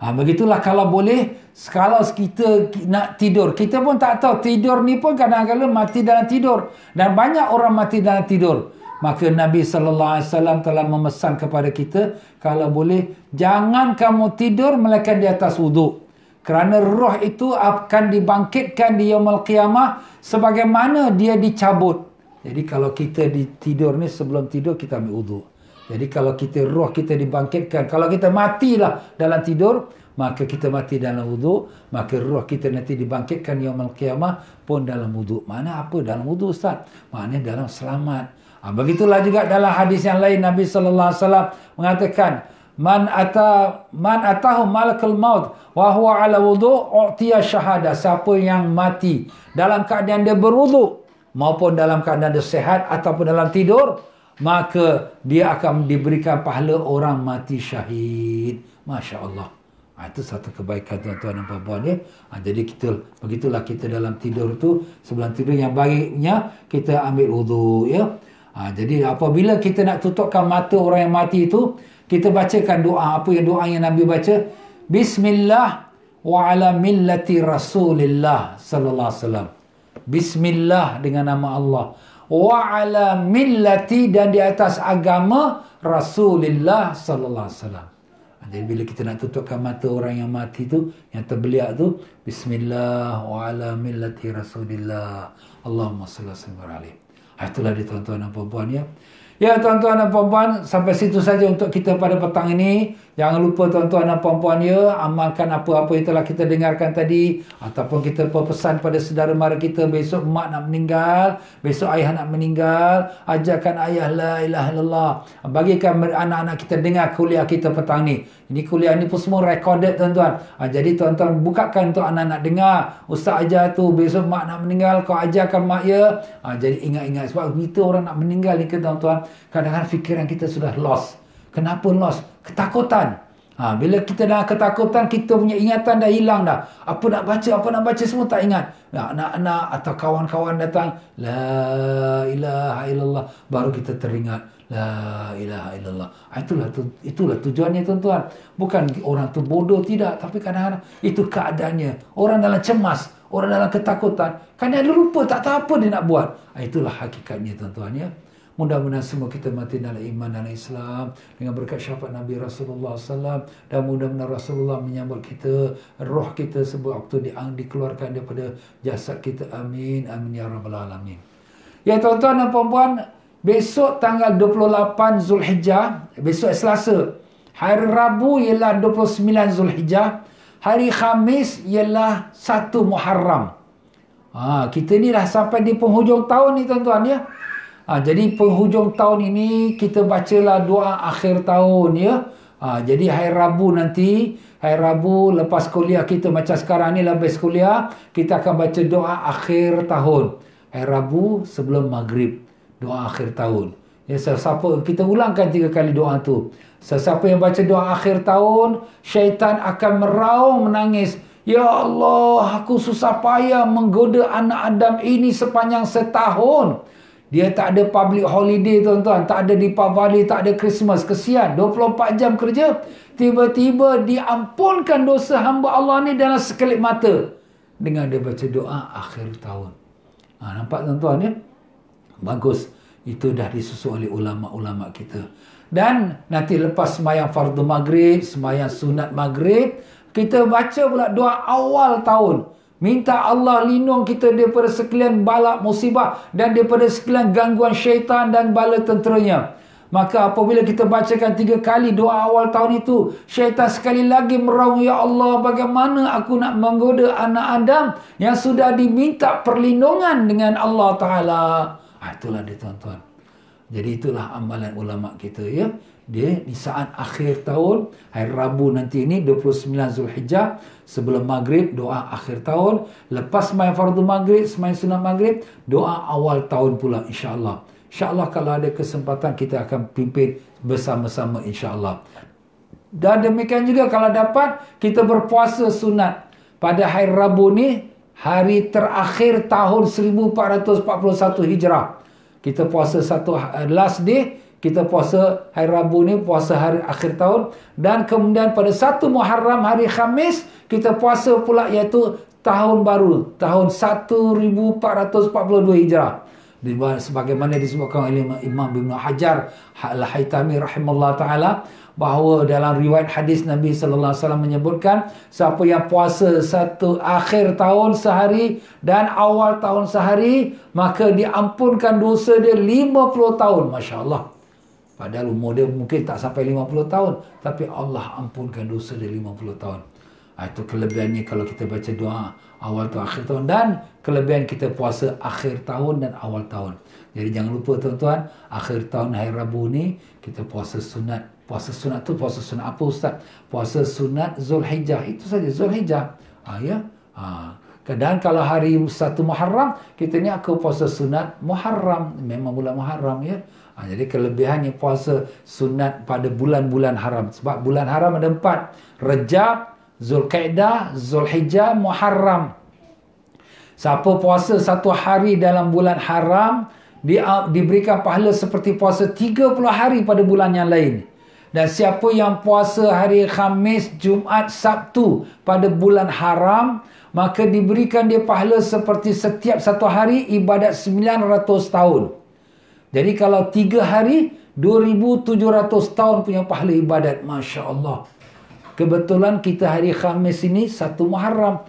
Ha, begitulah kalau boleh, kalau kita nak tidur. Kita pun tak tahu, tidur ni pun kadang-kadang mati dalam tidur. Dan banyak orang mati dalam tidur. Maka Nabi sallallahu alaihi wasallam telah memesan kepada kita kalau boleh jangan kamu tidur melainkan di atas wuduk. Kerana roh itu akan dibangkitkan di yaumul qiyamah sebagaimana dia dicabut. Jadi kalau kita di tidur ni sebelum tidur kita ambil wuduk. Jadi kalau kita roh kita dibangkitkan, kalau kita matilah dalam tidur, maka kita mati dalam wudhu, maka roh kita nanti dibangkitkan yaumul qiyamah pun dalam wudhu Mana apa dalam wudhu Ustaz? Mana dalam selamat. Ha, begitulah juga dalam hadis yang lain Nabi sallallahu alaihi wasallam mengatakan Man ata man atahu malakul maut wa huwa ala wudu utiya syahada siapa yang mati dalam keadaan dia berwudu maupun dalam keadaan dia sehat ataupun dalam tidur maka dia akan diberikan pahala orang mati syahid. Masya Allah. Ha, itu satu kebaikan tuan-tuan dan puan Ya? Ha, jadi kita, begitulah kita dalam tidur tu sebelum tidur yang baiknya, kita ambil wudhu. Ya? Ha, jadi apabila kita nak tutupkan mata orang yang mati itu, kita bacakan doa. Apa yang doa yang Nabi baca? Bismillah wa ala millati Rasulillah sallallahu alaihi wasallam. Bismillah dengan nama Allah wa ala millati dan di atas agama Rasulullah sallallahu alaihi wasallam. Jadi bila kita nak tutupkan mata orang yang mati tu, yang terbeliak tu, bismillah wa ala millati Rasulillah. Allahumma salli wa sallim alaihi. Ah, itulah dia tuan-tuan dan puan ya. Ya tuan-tuan dan puan sampai situ saja untuk kita pada petang ini. Jangan lupa tuan-tuan dan puan-puan ya, amalkan apa-apa yang telah kita dengarkan tadi ataupun kita pesan pada saudara mara kita besok mak nak meninggal, besok ayah nak meninggal, ajarkan ayah la ilaha illallah. Bagikan anak-anak kita dengar kuliah kita petang ni. Ini kuliah ni pun semua recorded tuan-tuan. Ah, jadi tuan-tuan bukakan untuk anak-anak dengar. Ustaz ajar tu besok mak nak meninggal, kau ajarkan mak ya. Ah, jadi ingat-ingat sebab kita orang nak meninggal ni ke tuan-tuan. Kadang-kadang fikiran kita sudah lost. Kenapa lost? ketakutan. Ha, bila kita dah ketakutan, kita punya ingatan dah hilang dah. Apa nak baca, apa nak baca semua tak ingat. Anak-anak atau kawan-kawan datang. La ilaha illallah. Baru kita teringat. La ilaha illallah. Ha, itulah, tu, itulah tujuannya tuan-tuan. Bukan orang tu bodoh, tidak. Tapi kadang-kadang itu keadaannya. Orang dalam cemas. Orang dalam ketakutan. Kadang-kadang lupa, tak tahu apa dia nak buat. Ha, itulah hakikatnya tuan-tuan. Ya. Mudah-mudahan semua kita mati dalam iman dan Islam dengan berkat syafaat Nabi Rasulullah SAW dan mudah-mudahan Rasulullah menyambut kita, roh kita sebuah waktu di, dikeluarkan daripada jasad kita. Amin. Amin. Ya Rabbal Alamin. Ya tuan-tuan dan puan-puan, besok tanggal 28 Zulhijjah, besok Selasa, hari Rabu ialah 29 Zulhijjah, hari Khamis ialah 1 Muharram. Ha, kita ni dah sampai di penghujung tahun ni tuan-tuan ya. Ha, jadi penghujung tahun ini kita bacalah doa akhir tahun ya. Ha, jadi hari Rabu nanti, hari Rabu lepas kuliah kita macam sekarang ni lepas kuliah, kita akan baca doa akhir tahun. Hari Rabu sebelum maghrib, doa akhir tahun. Ya, sesiapa, kita ulangkan tiga kali doa tu. Sesiapa yang baca doa akhir tahun, syaitan akan meraung menangis. Ya Allah, aku susah payah menggoda anak Adam ini sepanjang setahun. Dia tak ada public holiday tuan-tuan. Tak ada di Deepavali, tak ada Christmas. Kesian. 24 jam kerja. Tiba-tiba diampunkan dosa hamba Allah ni dalam sekelip mata. Dengan dia baca doa akhir tahun. Ha, nampak tuan-tuan ya? Bagus. Itu dah disusun oleh ulama-ulama kita. Dan nanti lepas semayang fardu maghrib, semayang sunat maghrib, kita baca pula doa awal tahun. Minta Allah lindung kita daripada sekalian balak musibah dan daripada sekalian gangguan syaitan dan bala tenteranya. Maka apabila kita bacakan tiga kali doa awal tahun itu, syaitan sekali lagi meraung, Ya Allah, bagaimana aku nak menggoda anak Adam yang sudah diminta perlindungan dengan Allah Ta'ala. Ah, itulah dia tuan-tuan. Jadi itulah amalan ulama kita ya dia ni saat akhir tahun hari Rabu nanti ini 29 Zulhijjah sebelum maghrib doa akhir tahun lepas main fardu maghrib semain sunat maghrib doa awal tahun pula insyaallah insyaallah kalau ada kesempatan kita akan pimpin bersama-sama insyaallah dan demikian juga kalau dapat kita berpuasa sunat pada hari Rabu ni hari terakhir tahun 1441 Hijrah kita puasa satu eh, last day kita puasa hari Rabu ni puasa hari akhir tahun dan kemudian pada satu Muharram hari Khamis kita puasa pula iaitu tahun baru tahun 1442 Hijrah sebagaimana disebutkan oleh Imam Ibn Hajar Al-Haytami rahimahullah ta'ala bahawa dalam riwayat hadis Nabi sallallahu alaihi wasallam menyebutkan siapa yang puasa satu akhir tahun sehari dan awal tahun sehari maka diampunkan dosa dia 50 tahun masya Padahal umur dia mungkin tak sampai 50 tahun. Tapi Allah ampunkan dosa dia 50 tahun. Ah, itu kelebihannya kalau kita baca doa awal tahun, akhir tahun. Dan kelebihan kita puasa akhir tahun dan awal tahun. Jadi jangan lupa tuan-tuan, akhir tahun hari Rabu ni kita puasa sunat. Puasa sunat tu puasa sunat apa Ustaz? Puasa sunat Zulhijjah. Itu saja Zulhijjah. Ha, ya? Ha. Dan kalau hari satu Muharram, kita ni aku puasa sunat Muharram. Memang bulan Muharram ya. Ha, jadi kelebihannya puasa sunat pada bulan-bulan haram. Sebab bulan haram ada empat. Rejab, Zulkaidah, Zulhijjah, Muharram. Siapa puasa satu hari dalam bulan haram, di, uh, diberikan pahala seperti puasa 30 hari pada bulan yang lain. Dan siapa yang puasa hari Khamis, Jumaat, Sabtu pada bulan haram, maka diberikan dia pahala seperti setiap satu hari ibadat 900 tahun. Jadi kalau tiga hari, 2,700 tahun punya pahala ibadat. Masya Allah. Kebetulan kita hari Khamis ini satu Muharram.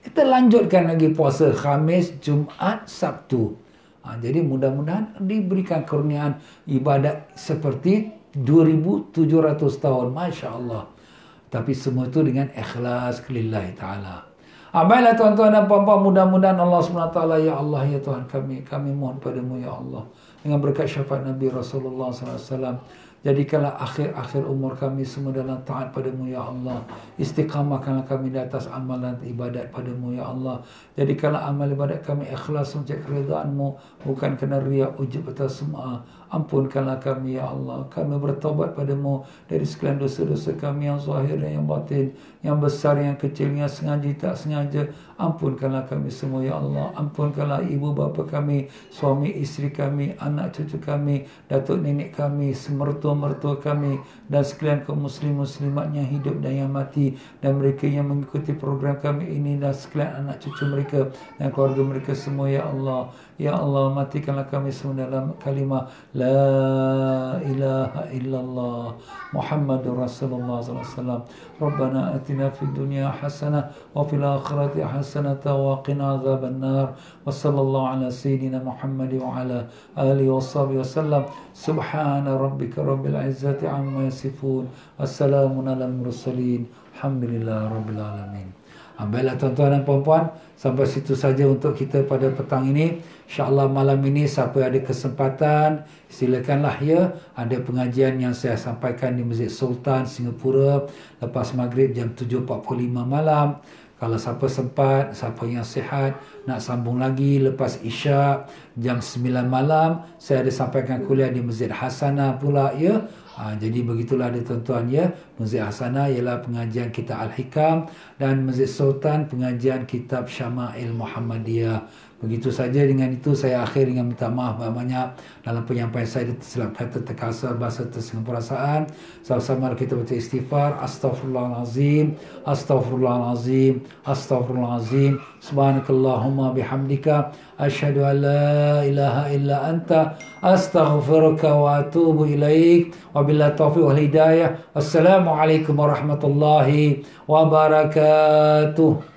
Kita lanjutkan lagi puasa Khamis, Jumaat, Sabtu. Ha, jadi mudah-mudahan diberikan kurniaan ibadat seperti 2,700 tahun. Masya Allah. Tapi semua itu dengan ikhlas kelillah ta'ala. Ha, baiklah tuan-tuan dan puan-puan. Mudah-mudahan Allah SWT, Ya Allah, Ya Tuhan kami. Kami mohon padamu, Ya Allah dengan berkat syafaat Nabi Rasulullah SAW. Jadikanlah akhir-akhir umur kami semua dalam taat padamu, Ya Allah. Istiqamahkanlah kami di atas amalan ibadat padamu, Ya Allah. Jadikanlah amal ibadat kami ikhlas untuk keredaanmu. Bukan kena riak ujib atas semua. Ampunkanlah kami, Ya Allah. Kami bertobat padamu dari sekalian dosa-dosa kami yang zahir dan yang batin yang besar yang kecil yang sengaja tak sengaja ampunkanlah kami semua ya Allah ampunkanlah ibu bapa kami suami isteri kami anak cucu kami datuk nenek kami semertua mertua kami dan sekalian kaum muslim muslimat yang hidup dan yang mati dan mereka yang mengikuti program kami ini dan sekalian anak cucu mereka dan keluarga mereka semua ya Allah ya Allah matikanlah kami semua dalam kalimah la ilaha illallah Muhammadur Rasulullah sallallahu alaihi wasallam Rabbana atina آتنا في الدنيا حسنة وفي الآخرة حسنة وقنا عذاب النار وصلى الله على سيدنا محمد وعلى آله وصحبه وسلم سبحان ربك رب العزة عما يصفون السلام على المرسلين الحمد لله رب العالمين Ha, baiklah tuan-tuan dan puan-puan, sampai situ saja untuk kita pada petang ini. InsyaAllah malam ini siapa ada kesempatan, silakanlah ya. Ada pengajian yang saya sampaikan di Masjid Sultan, Singapura. Lepas maghrib jam 7.45 malam. Kalau siapa sempat, siapa yang sihat, nak sambung lagi lepas isyak jam 9 malam. Saya ada sampaikan kuliah di Masjid Hasanah pula ya. Ha, jadi begitulah dia tuan-tuan ya. Masjid Hasanah ialah pengajian kitab Al-Hikam dan Masjid Sultan pengajian kitab Syama'il Muhammadiyah. Begitu saja dengan itu saya akhir dengan minta maaf banyak-banyak dalam penyampaian saya ada tersilap kata terkasar bahasa tersinggung perasaan. Sama-sama kita baca istighfar. Astaghfirullahalazim. Astaghfirullahalazim. Astaghfirullahalazim. Subhanakallahumma bihamdika asyhadu an la ilaha illa anta astaghfiruka wa atubu ilaik. Wabillahi taufiq wal hidayah. assalamualaikum warahmatullahi wabarakatuh.